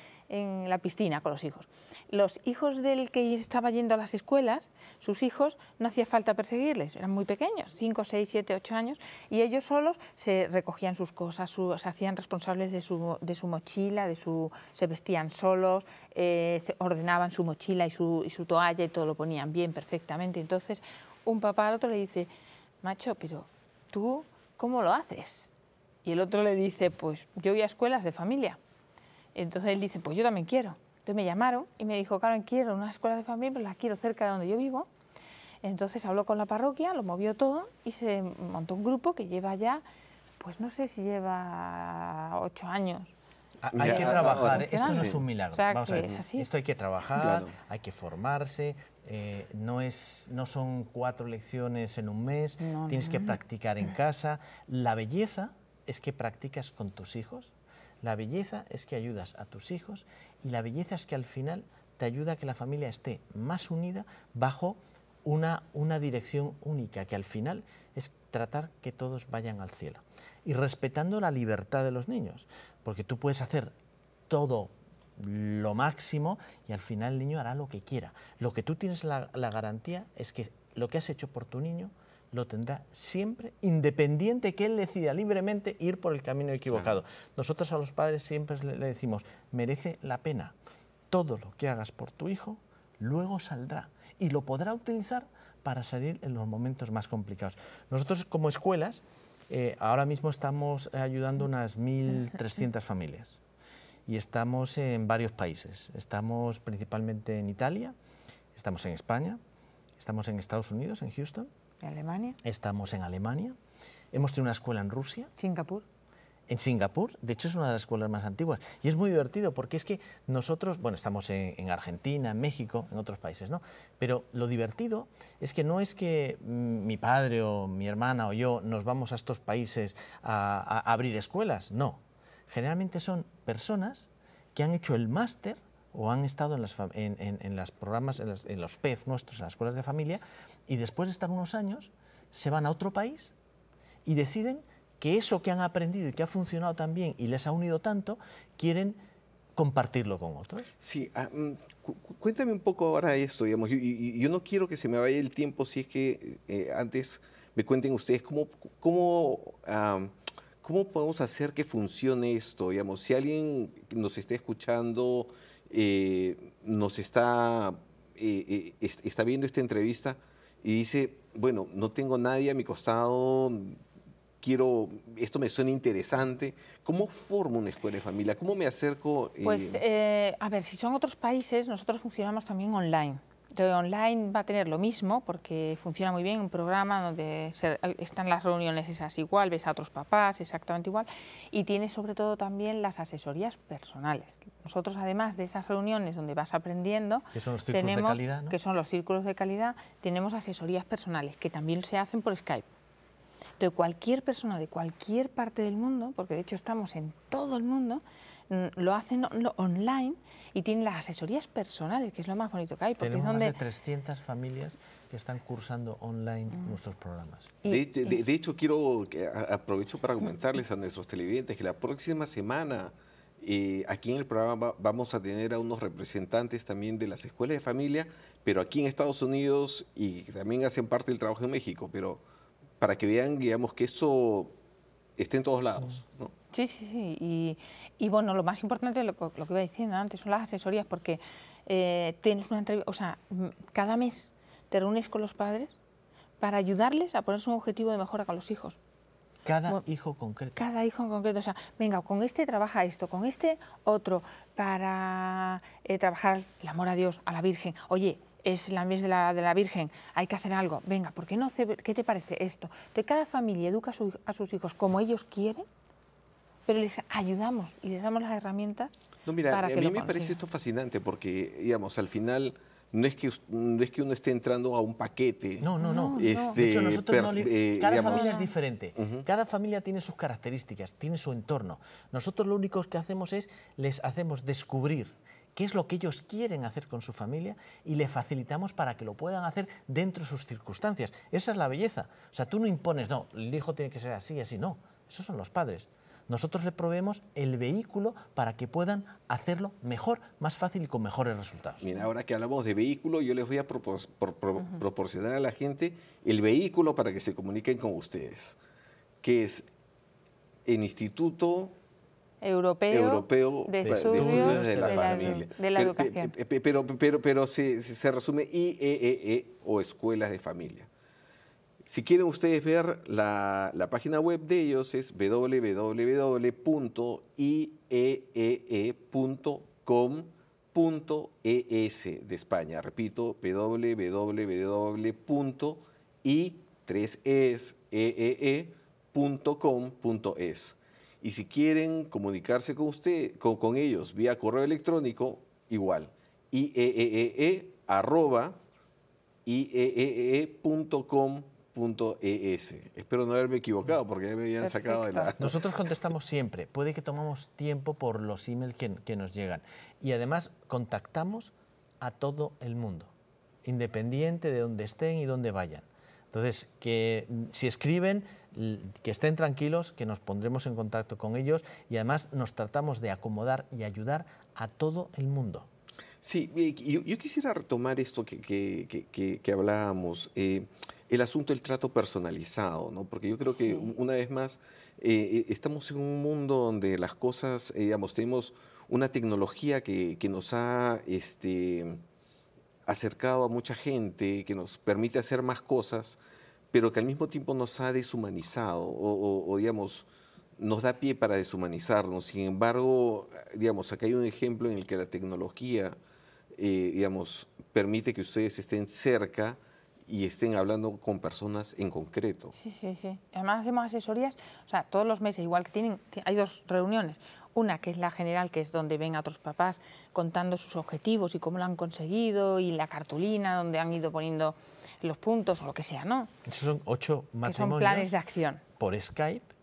la piscina con los hijos. Los hijos del que estaba yendo a las escuelas, sus hijos, no hacía falta perseguirles, eran muy pequeños, 5, 6, 7, 8 años, y ellos solos se recogían sus cosas, se hacían responsables de su, de su mochila, de su, se vestían solos, eh, se ordenaban su mochila y su, y su toalla y todo lo ponían bien, perfectamente. Entonces, un papá al otro le dice, macho, pero tú, ¿cómo lo haces? Y el otro le dice, pues yo voy a escuelas de familia. Entonces él dice, pues yo también quiero. Entonces me llamaron y me dijo, claro, quiero una escuela de familia, pero la quiero cerca de donde yo vivo. Entonces habló con la parroquia, lo movió todo y se montó un grupo que lleva ya, pues no sé si lleva ocho años. Ah, hay que ah, trabajar, ah, esto no es un milagro. Esto hay que trabajar, hay que formarse, eh, no, es, no son cuatro lecciones en un mes, tienes que practicar en casa. La belleza es que practicas con tus hijos, la belleza es que ayudas a tus hijos y la belleza es que al final te ayuda a que la familia esté más unida bajo una, una dirección única, que al final es tratar que todos vayan al cielo. Y respetando la libertad de los niños, porque tú puedes hacer todo lo máximo y al final el niño hará lo que quiera. Lo que tú tienes la, garantía es que lo que has hecho por tu niño lo tendrá siempre, independiente que él decida libremente ir por el camino equivocado. Nosotros a los padres siempre le, decimos, merece la pena. Todo lo que hagas por tu hijo luego saldrá y lo podrá utilizar para salir en los momentos más complicados. Nosotros como escuelas eh, ahora mismo estamos ayudando unas 1.300 familias y estamos en varios países. Estamos principalmente en Italia, estamos en España, estamos en Estados Unidos, en Houston. ¿En Alemania? Estamos en Alemania. Hemos tenido una escuela en Rusia. Singapur en Singapur, de hecho es una de las escuelas más antiguas. Y es muy divertido porque es que nosotros, bueno, estamos en, Argentina, en México, en otros países, ¿no? Pero lo divertido es que no es que mm, mi padre o mi hermana o yo nos vamos a estos países a, a abrir escuelas, no. Generalmente son personas que han hecho el máster o han estado en, los en, programas, en, los PEF nuestros, en las escuelas de familia, y después de estar unos años se van a otro país y deciden que eso que han aprendido y que ha funcionado tan bien y les ha unido tanto, quieren compartirlo con otros. Sí, ah, mm, cuéntame un poco ahora esto, digamos, yo, yo, no quiero que se me vaya el tiempo si es que eh, antes me cuenten ustedes cómo, cómo ¿Cómo podemos hacer que funcione esto? Digamos, si alguien nos está escuchando, eh, nos está, eh, eh, está viendo esta entrevista y dice, bueno, no tengo nadie a mi costado, quiero, esto me suena interesante. ¿Cómo formo una escuela de familia? ¿Cómo me acerco? Pues, a ver, si son otros países, nosotros funcionamos también online. Online va a tener lo mismo porque funciona muy bien, un programa donde están las reuniones esas igual, ves a otros papás exactamente igual y tiene sobre todo también las asesorías personales. Nosotros además de esas reuniones donde vas aprendiendo, tenemos, que son los círculos de calidad, tenemos asesorías personales que también se hacen por Skype. Entonces cualquier persona de cualquier parte del mundo, porque de hecho estamos en todo el mundo, lo hacen online y tienen las asesorías personales, que es lo más bonito que hay. Porque donde... más de 300 familias que están cursando online mm. nuestros programas. De, hecho, quiero aprovecho para comentarles a nuestros televidentes que la próxima semana... Eh, aquí en el programa vamos a tener a unos representantes también de las escuelas de familia, pero aquí en Estados Unidos y que también hacen parte del trabajo en México, pero para que vean, digamos, que eso esté en todos lados. Mm. ¿no? Sí, sí, sí. Y, y bueno, lo más importante, lo, lo que iba diciendo antes, son las asesorías, porque eh, tienes una entrevista, o sea, cada mes te reúnes con los padres para ayudarles a ponerse un objetivo de mejora con los hijos. Cada hijo concreto. Cada hijo en concreto. O sea, venga, con este trabaja esto, con este otro, para eh, trabajar el amor a Dios, a la Virgen. Oye, es la mes de la, de la Virgen, hay que hacer algo. Venga, ¿por qué no? ¿Qué te parece esto? De cada familia educa a sus hijos como ellos quieren pero les ayudamos y les damos las herramientas. No, mira, para a, a mí me parece esto fascinante porque, digamos, al final no es que no es que uno esté entrando a un paquete. No, no, no. Este, de hecho, nosotros eh, cada familia es diferente. Cada familia tiene sus características, tiene su entorno. Nosotros lo único que hacemos es les hacemos descubrir qué es lo que ellos quieren hacer con su familia y le facilitamos para que lo puedan hacer dentro de sus circunstancias. Esa es la belleza. O sea, tú no impones, no, el hijo tiene que ser así, así, no. Esos son los padres nosotros le proveemos el vehículo para que puedan hacerlo mejor, más fácil y con mejores resultados. Mira, ahora que hablamos de vehículo, yo les voy a proporcionar a la gente el vehículo para que se comuniquen con ustedes, que es el Instituto Europeo, de, Estudios, de, la, Familia. pero, Educación. Pero, se, se resume IEEE e, e o Escuelas de Familia. Si quieren ustedes ver la, página web de ellos es www.ieee.com.es de España. Repito, wwwi Y si quieren comunicarse con usted, con, ellos vía correo electrónico, igual, ieee@ieee.com es. Espero no haberme equivocado porque ya me habían sacado de la... Nosotros contestamos siempre. Puede que tomamos tiempo por los emails que, nos llegan. Y además contactamos a todo el mundo, independiente de donde estén y donde vayan. Entonces, que mm, si escriben, que estén tranquilos, que nos pondremos en contacto con ellos y además nos tratamos de acomodar y ayudar a todo el mundo. Sí, yo, quisiera retomar esto que, que, que, hablábamos. Eh, el asunto del trato personalizado, ¿no? Porque yo creo que una vez más eh, eh, estamos en un mundo donde las cosas, eh, digamos, tenemos una tecnología que, nos ha este, acercado a mucha gente, que nos permite hacer más cosas, pero que al mismo tiempo nos ha deshumanizado o, digamos, nos da pie para deshumanizarnos. Sin embargo, digamos, acá hay un ejemplo en el que la tecnología, digamos, permite que ustedes estén cerca y estén hablando con personas en concreto. Sí, sí, sí. Además hacemos asesorías, o sea, todos los meses, igual que tienen, hay dos reuniones. Una que es la general, que es donde ven a otros papás contando sus objetivos y cómo lo han conseguido, y la cartulina donde han ido poniendo los puntos o lo que sea, ¿no? Esos son ocho matrimonios. son planes de acción. Por Skype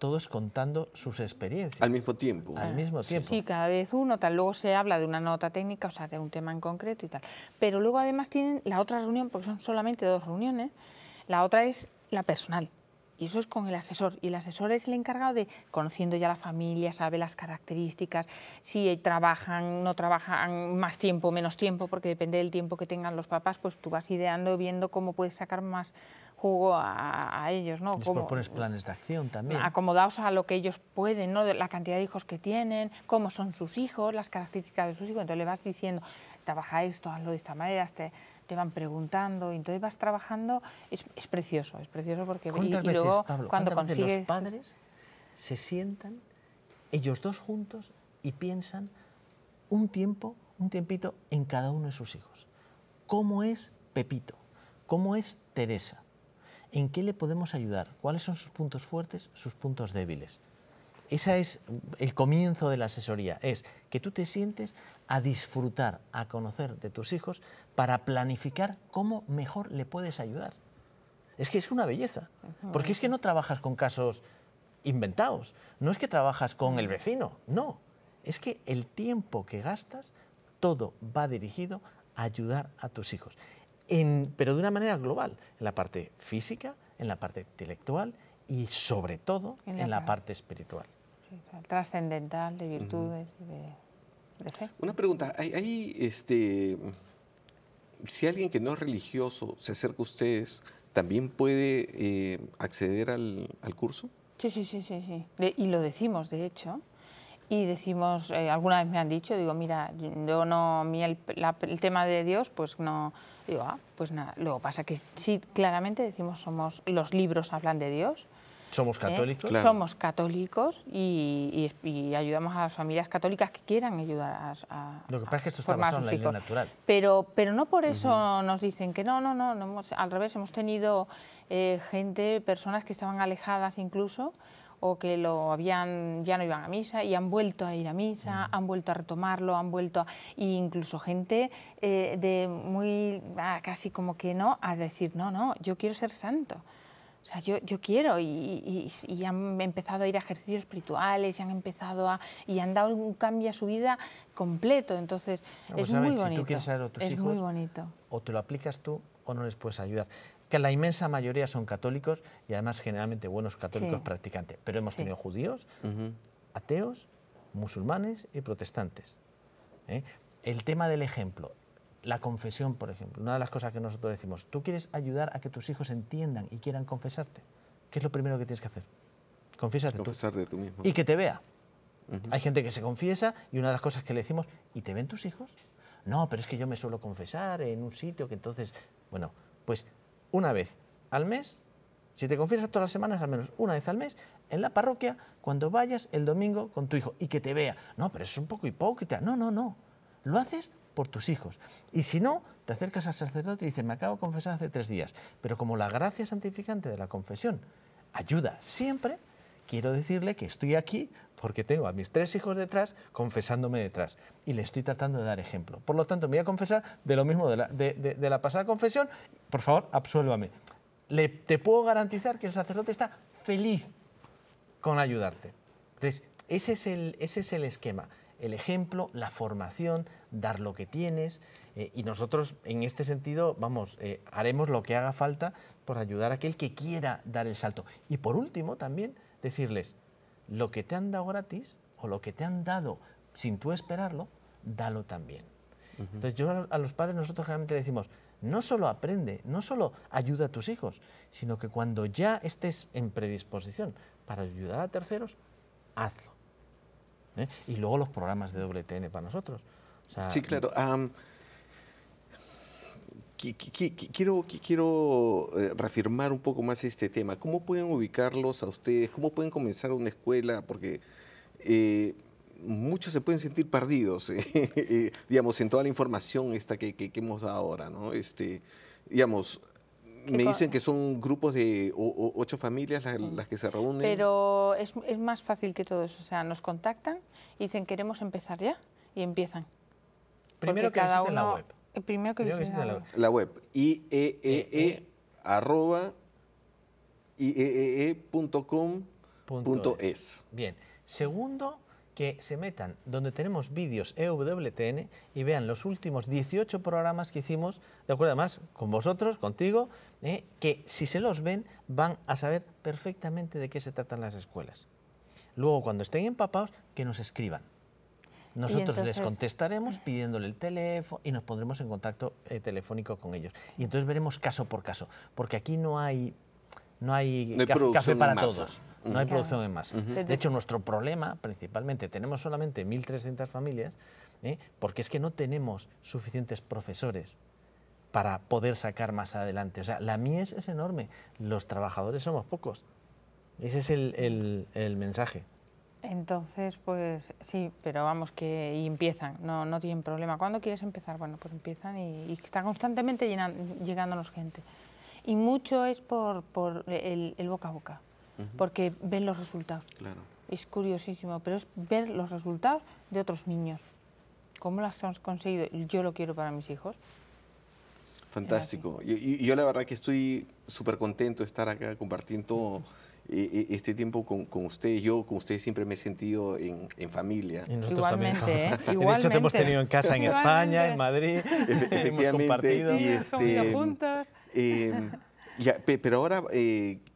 todos contando sus experiencias. Al mismo tiempo. Al mismo tiempo. Sí, cada vez uno, tal. Luego se habla de una nota técnica, o sea, de un tema en concreto y tal. Pero luego además tienen la otra reunión, porque son solamente dos reuniones. La otra es la personal. Y eso es con el asesor. Y el asesor es el encargado de, conociendo ya la familia, sabe las características, si trabajan, no trabajan más tiempo, menos tiempo, porque depende del tiempo que tengan los papás, pues tú vas ideando, viendo cómo puedes sacar más jugo a, ellos. ¿no? Les propones planes de acción también. Acomodados a lo que ellos pueden, ¿no? la cantidad de hijos que tienen, cómo son sus hijos, las características de sus hijos. Entonces le vas diciendo, trabaja esto, hazlo de esta manera, este, te van preguntando, y entonces vas trabajando, es, precioso, es precioso porque luego cuando los padres se sientan ellos dos juntos y piensan un tiempo, un tiempito en cada uno de sus hijos. ¿Cómo es Pepito? ¿Cómo es Teresa? ¿En qué le podemos ayudar? ¿Cuáles son sus puntos fuertes, sus puntos débiles? Ese es el comienzo de la asesoría, es que tú te sientes a disfrutar, a conocer de tus hijos para planificar cómo mejor le puedes ayudar. Es que es una belleza, porque es que no trabajas con casos inventados, no es que trabajas con el vecino, no, es que el tiempo que gastas, todo va dirigido a ayudar a tus hijos, pero de una manera global, en la parte física, en la parte intelectual y sobre todo en la parte espiritual trascendental de virtudes y de, fe. Una pregunta, ¿hay, este, si alguien que no es religioso se acerca a ustedes, ¿también puede eh, acceder al, curso? Sí, sí, sí, sí, y lo decimos, de hecho. Y decimos, eh, alguna vez me han dicho, digo, mira, yo no, el, el, tema de Dios, pues no, digo, ah, pues nada. Luego pasa que sí, claramente decimos, somos, los libros hablan de Dios, ¿Eh? Somos católicos. Somos católicos y, ayudamos a las familias católicas que quieran ayudar a, Lo que pasa es que esto está basado en la natural. Pero, pero no por eso nos dicen que no, no, no, al revés, hemos tenido eh, gente, personas que estaban alejadas incluso o que lo habían ya no iban a misa y han vuelto a ir a misa, han vuelto a retomarlo, han vuelto a, incluso gente eh, de muy ah, casi como que no a decir no no yo quiero ser santo o sea, yo, quiero y, han empezado a ir a ejercicios espirituales y han empezado a... y han dado un cambio a su vida completo. Entonces, es muy bonito. o te lo aplicas tú o no les puedes ayudar. Que la inmensa mayoría son católicos y además generalmente buenos católicos practicantes. Pero hemos tenido judíos, ateos, musulmanes y protestantes. ¿eh? El tema del ejemplo la confesión, por ejemplo. Una de las cosas que nosotros decimos, tú quieres ayudar a que tus hijos entiendan y quieran confesarte. ¿Qué es lo primero que tienes que hacer? Confiesarte Confesarte tú. mismo. Y que te vea. Hay gente que se confiesa y una de las cosas que le decimos, ¿y te ven tus hijos? No, pero es que yo me suelo confesar en un sitio que entonces... Bueno, pues una vez al mes, si te confiesas todas las semanas, al menos una vez al mes, en la parroquia, cuando vayas el domingo con tu hijo y que te vea. No, pero eso es un poco hipócrita. No, no, no. Lo haces por tus hijos. Y si no, te acercas al sacerdote y dices, me acabo de confesar hace tres días, pero como la gracia santificante de la confesión ayuda siempre, quiero decirle que estoy aquí porque tengo a mis tres hijos detrás confesándome detrás y le estoy tratando de dar ejemplo. Por lo tanto, me voy a confesar de lo mismo de la, pasada confesión, por favor, absuélvame. te puedo garantizar que el sacerdote está feliz con ayudarte. Entonces, ese es el esquema el ejemplo, la formación, dar lo que tienes. Eh, y nosotros en este sentido, vamos, eh, haremos lo que haga falta por ayudar a aquel que quiera dar el salto. Y por último también decirles, lo que te han dado gratis o lo que te han dado sin tú esperarlo, dalo también. Entonces yo a los padres nosotros generalmente le decimos, no solo aprende, no solo ayuda a tus hijos, sino que cuando ya estés en predisposición para ayudar a terceros, hazlo. ¿eh? Y luego los programas de WTN para nosotros. sí, claro. quiero, eh, reafirmar un poco más este tema. ¿Cómo pueden ubicarlos a ustedes? ¿Cómo pueden comenzar una escuela? Porque... Eh, muchos se pueden sentir perdidos, digamos, en toda la información esta que, hemos dado ahora, ¿no? Este, digamos, me dicen que son grupos de ocho familias las, las, que se reúnen. Pero es, más fácil que todo eso. O sea, nos contactan y dicen queremos empezar ya y empiezan. Primero que cada la web. Eh, primero que, primero la, web. La web. I -E -E -E, Bien. Segundo, que se metan donde tenemos vídeos EWTN y vean los últimos 18 programas que hicimos, de acuerdo, además con vosotros, contigo, eh, que si se los ven van a saber perfectamente de qué se tratan las escuelas. Luego, cuando estén empapados, que nos escriban. Nosotros les contestaremos pidiéndole el teléfono y nos pondremos en contacto eh, telefónico con ellos. Y entonces veremos caso por caso, porque aquí no hay, no hay café para todos no hay producción en masa. De hecho, nuestro problema principalmente, tenemos solamente 1.300 familias, ¿eh? porque es que no tenemos suficientes profesores para poder sacar más adelante. O sea, la mies es enorme, los trabajadores somos pocos. Ese es el, mensaje. Entonces, pues sí, pero vamos que y empiezan, no, no tienen problema. ¿Cuándo quieres empezar? Bueno, pues empiezan y, están está constantemente llegando los gente. Y mucho es por, por el boca a boca porque ven los resultados. Es curiosísimo, pero es ver los resultados de otros niños. ¿Cómo las hemos conseguido? Yo lo quiero para mis hijos. Fantástico. Yo, yo la verdad que estoy súper contento de estar acá compartiendo eh, eh, este tiempo con, con ustedes. Yo con ustedes siempre me he sentido en, en familia. Igualmente, ¿eh? De hecho, te hemos tenido en casa en España, en Madrid. efectivamente. Y este, em, pero ahora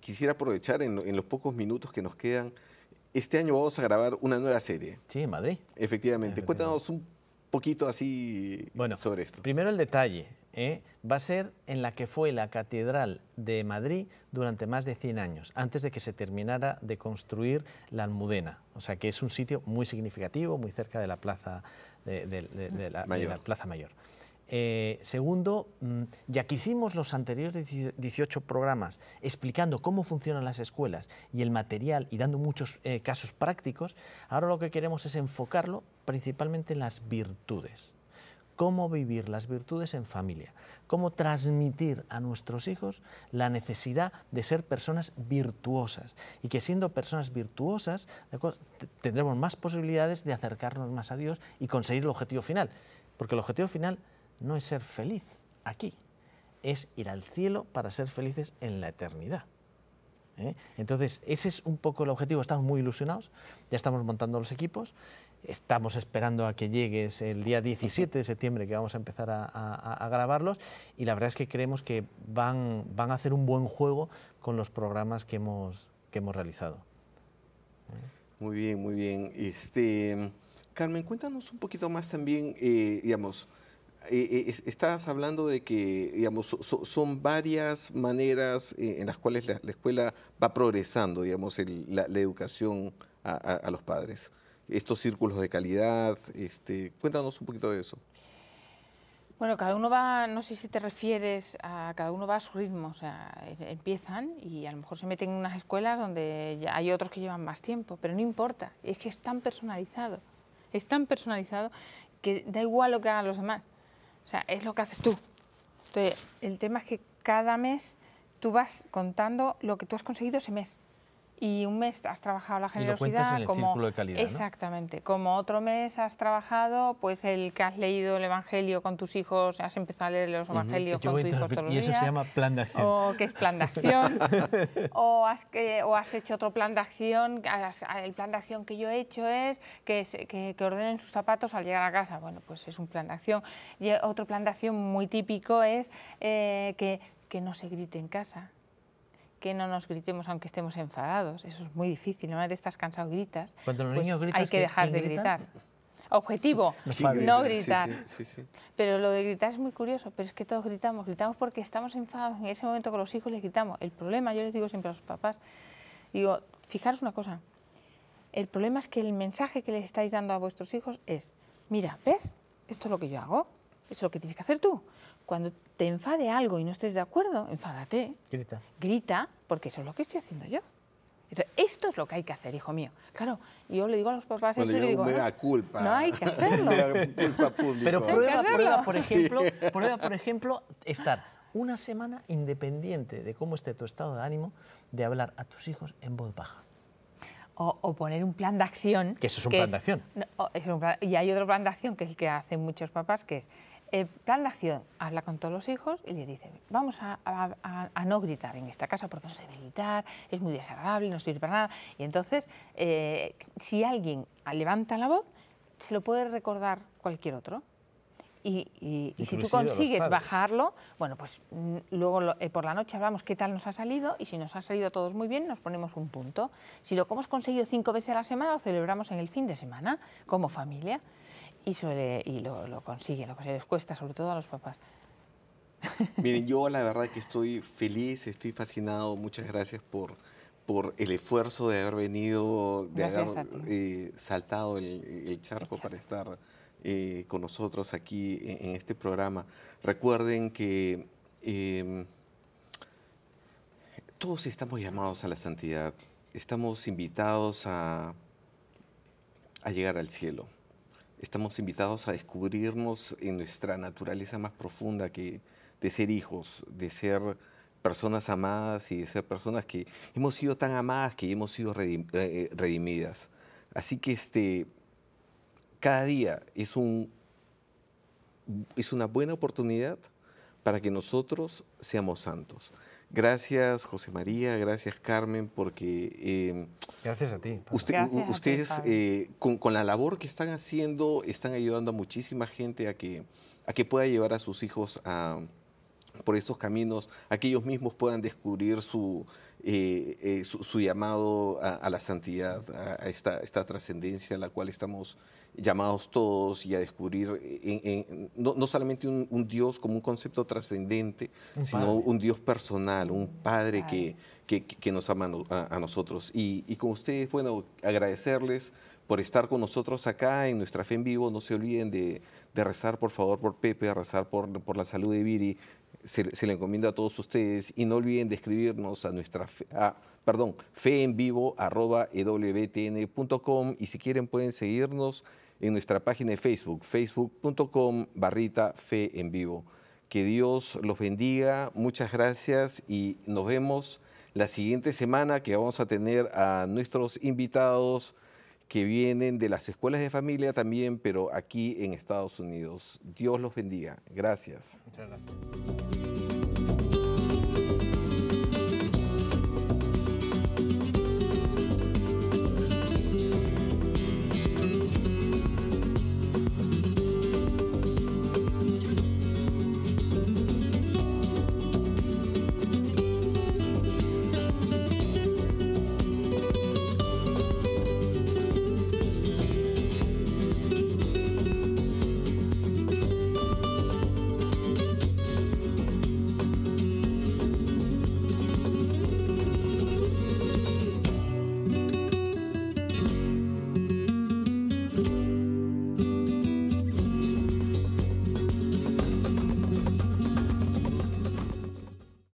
quisiera aprovechar en, los pocos minutos que nos quedan. Este año vamos a grabar una nueva serie. Sí, en Madrid. Efectivamente. Cuéntanos un poquito así sobre esto. Primero el detalle. ¿eh? Va a ser en la que fue la Catedral de Madrid durante más de 100 años, antes de que se terminara de construir la Almudena. O sea que es un sitio muy significativo, muy cerca de la Plaza, de, La Plaza Mayor. Eh, segundo, mm, ya que hicimos los anteriores 18 programas explicando cómo funcionan las escuelas y el material y dando muchos eh, casos prácticos, ahora lo que queremos es enfocarlo principalmente en las virtudes. Cómo vivir las virtudes en familia, cómo transmitir a nuestros hijos la necesidad de ser personas virtuosas y que siendo personas virtuosas tendremos más posibilidades de acercarnos más a Dios y conseguir el objetivo final, porque el objetivo final no es ser feliz aquí, es ir al cielo para ser felices en la eternidad. ¿eh? Entonces, ese es un poco el objetivo. Estamos muy ilusionados, ya estamos montando los equipos, estamos esperando a que llegues el día 17 de septiembre que vamos a empezar a, grabarlos y la verdad es que creemos que van, van, a hacer un buen juego con los programas que hemos, realizado. ¿eh? Muy bien, muy bien. Este, Carmen, cuéntanos un poquito más también, eh, digamos, eh, eh, estás hablando de que, digamos, son varias maneras eh, en las cuales la, escuela va progresando, digamos, la, educación a, los padres. Estos círculos de calidad, este, cuéntanos un poquito de eso. Bueno, cada uno va, no sé si te refieres a cada uno va a su ritmo, e-, empiezan y a lo mejor se meten en unas escuelas donde hay otros que llevan más tiempo, pero no importa, es que es tan personalizado, es tan personalizado que da igual lo que hagan los demás. O sea, es lo que haces tú. Entonces, el tema es que cada mes tú vas contando lo que tú has conseguido ese mes y un mes has trabajado la generosidad. como, círculo de calidad. Exactamente. Como otro mes has trabajado, pues el que has leído el Evangelio con tus hijos, has empezado a leer los Evangelios con tus hijos todos los días. Y eso se llama plan de acción. O que es plan de acción. o, has, o has hecho otro plan de acción. El plan de acción que yo he hecho es que, ordenen sus zapatos al llegar a casa. Bueno, pues es un plan de acción. Y otro plan de acción muy típico es eh, que que no se grite en casa, que no nos gritemos aunque estemos enfadados. Eso es muy difícil. No estás cansado, gritas. Cuando los pues niños gritan, hay que dejar de gritar. Objetivo, no gritar. pero lo de gritar es muy curioso, pero es que todos gritamos. Gritamos porque estamos enfadados. En ese momento con los hijos les gritamos. El problema, yo les digo siempre a los papás, digo, fijaros una cosa. El problema es que el mensaje que les estáis dando a vuestros hijos es, mira, ¿ves? Esto es lo que yo hago. Esto es lo que tienes que hacer tú. Cuando te enfade algo y no estés de acuerdo, enfádate. Grita. Grita, porque eso es lo que estoy haciendo yo. esto es lo que hay que hacer, hijo mío. Claro, yo le digo a los papás eso yo digo, no, ah, culpa. no hay que hacerlo. Pero prueba, prueba, por ejemplo, prueba, por ejemplo, estar una semana independiente de cómo esté tu estado de ánimo, de hablar a tus hijos en voz baja. O, poner un plan de acción. Que eso es un plan de acción. y hay otro plan de acción que es el que hacen muchos papás, que es el plan de acción habla con todos los hijos y le dice, vamos a, no gritar en esta casa porque no se debe gritar, es muy desagradable, no sirve para nada. Y entonces, eh, si alguien levanta la voz, se lo puede recordar cualquier otro. Y, si tú consigues bajarlo, bueno, pues mm, luego eh, por la noche hablamos qué tal nos ha salido y si nos ha salido todos muy bien, nos ponemos un punto. Si lo hemos conseguido cinco veces a la semana, lo celebramos en el fin de semana como familia y, y lo, consiguen, lo que les cuesta, sobre todo a los papás. Miren, yo la verdad que estoy feliz, estoy fascinado. Muchas gracias por, por el esfuerzo de haber venido, de haber eh, saltado el, charco para estar eh, con nosotros aquí en, este programa. Recuerden que em, todos estamos llamados a la santidad, estamos invitados a, a llegar al cielo estamos invitados a descubrirnos en nuestra naturaleza más profunda que de ser hijos, de ser personas amadas y de ser personas que hemos sido tan amadas que hemos sido eh, eh, redimidas. Así que este, cada día es, un, es una buena oportunidad para que nosotros seamos santos. Gracias José María, gracias Carmen, porque... Em, gracias a ti. ustedes eh, con, con, la labor que están haciendo, están ayudando a muchísima gente a que, a que pueda llevar a sus hijos a, por estos caminos, aquellos mismos puedan descubrir su, eh, eh, su, llamado a, la santidad, a, esta, esta trascendencia a la cual estamos llamados todos y a descubrir no, solamente un, Dios como un concepto trascendente, sino un Dios personal, un Padre, Que, que, nos ama a, nosotros. Y, con ustedes, bueno, agradecerles por estar con nosotros acá en nuestra fe en vivo. No se olviden de, rezar, por favor, por Pepe, rezar por, por la salud de Viri, se, le encomienda a todos ustedes y no olviden de escribirnos a nuestra fe, en perdón, feenvivo.com e y si quieren pueden seguirnos en nuestra página de Facebook, facebook.com barrita fe en vivo. Que Dios los bendiga, muchas gracias y nos vemos la siguiente semana que vamos a tener a nuestros invitados que vienen de las escuelas de familia también, pero aquí en Estados Unidos. Dios los bendiga. Gracias. gracias.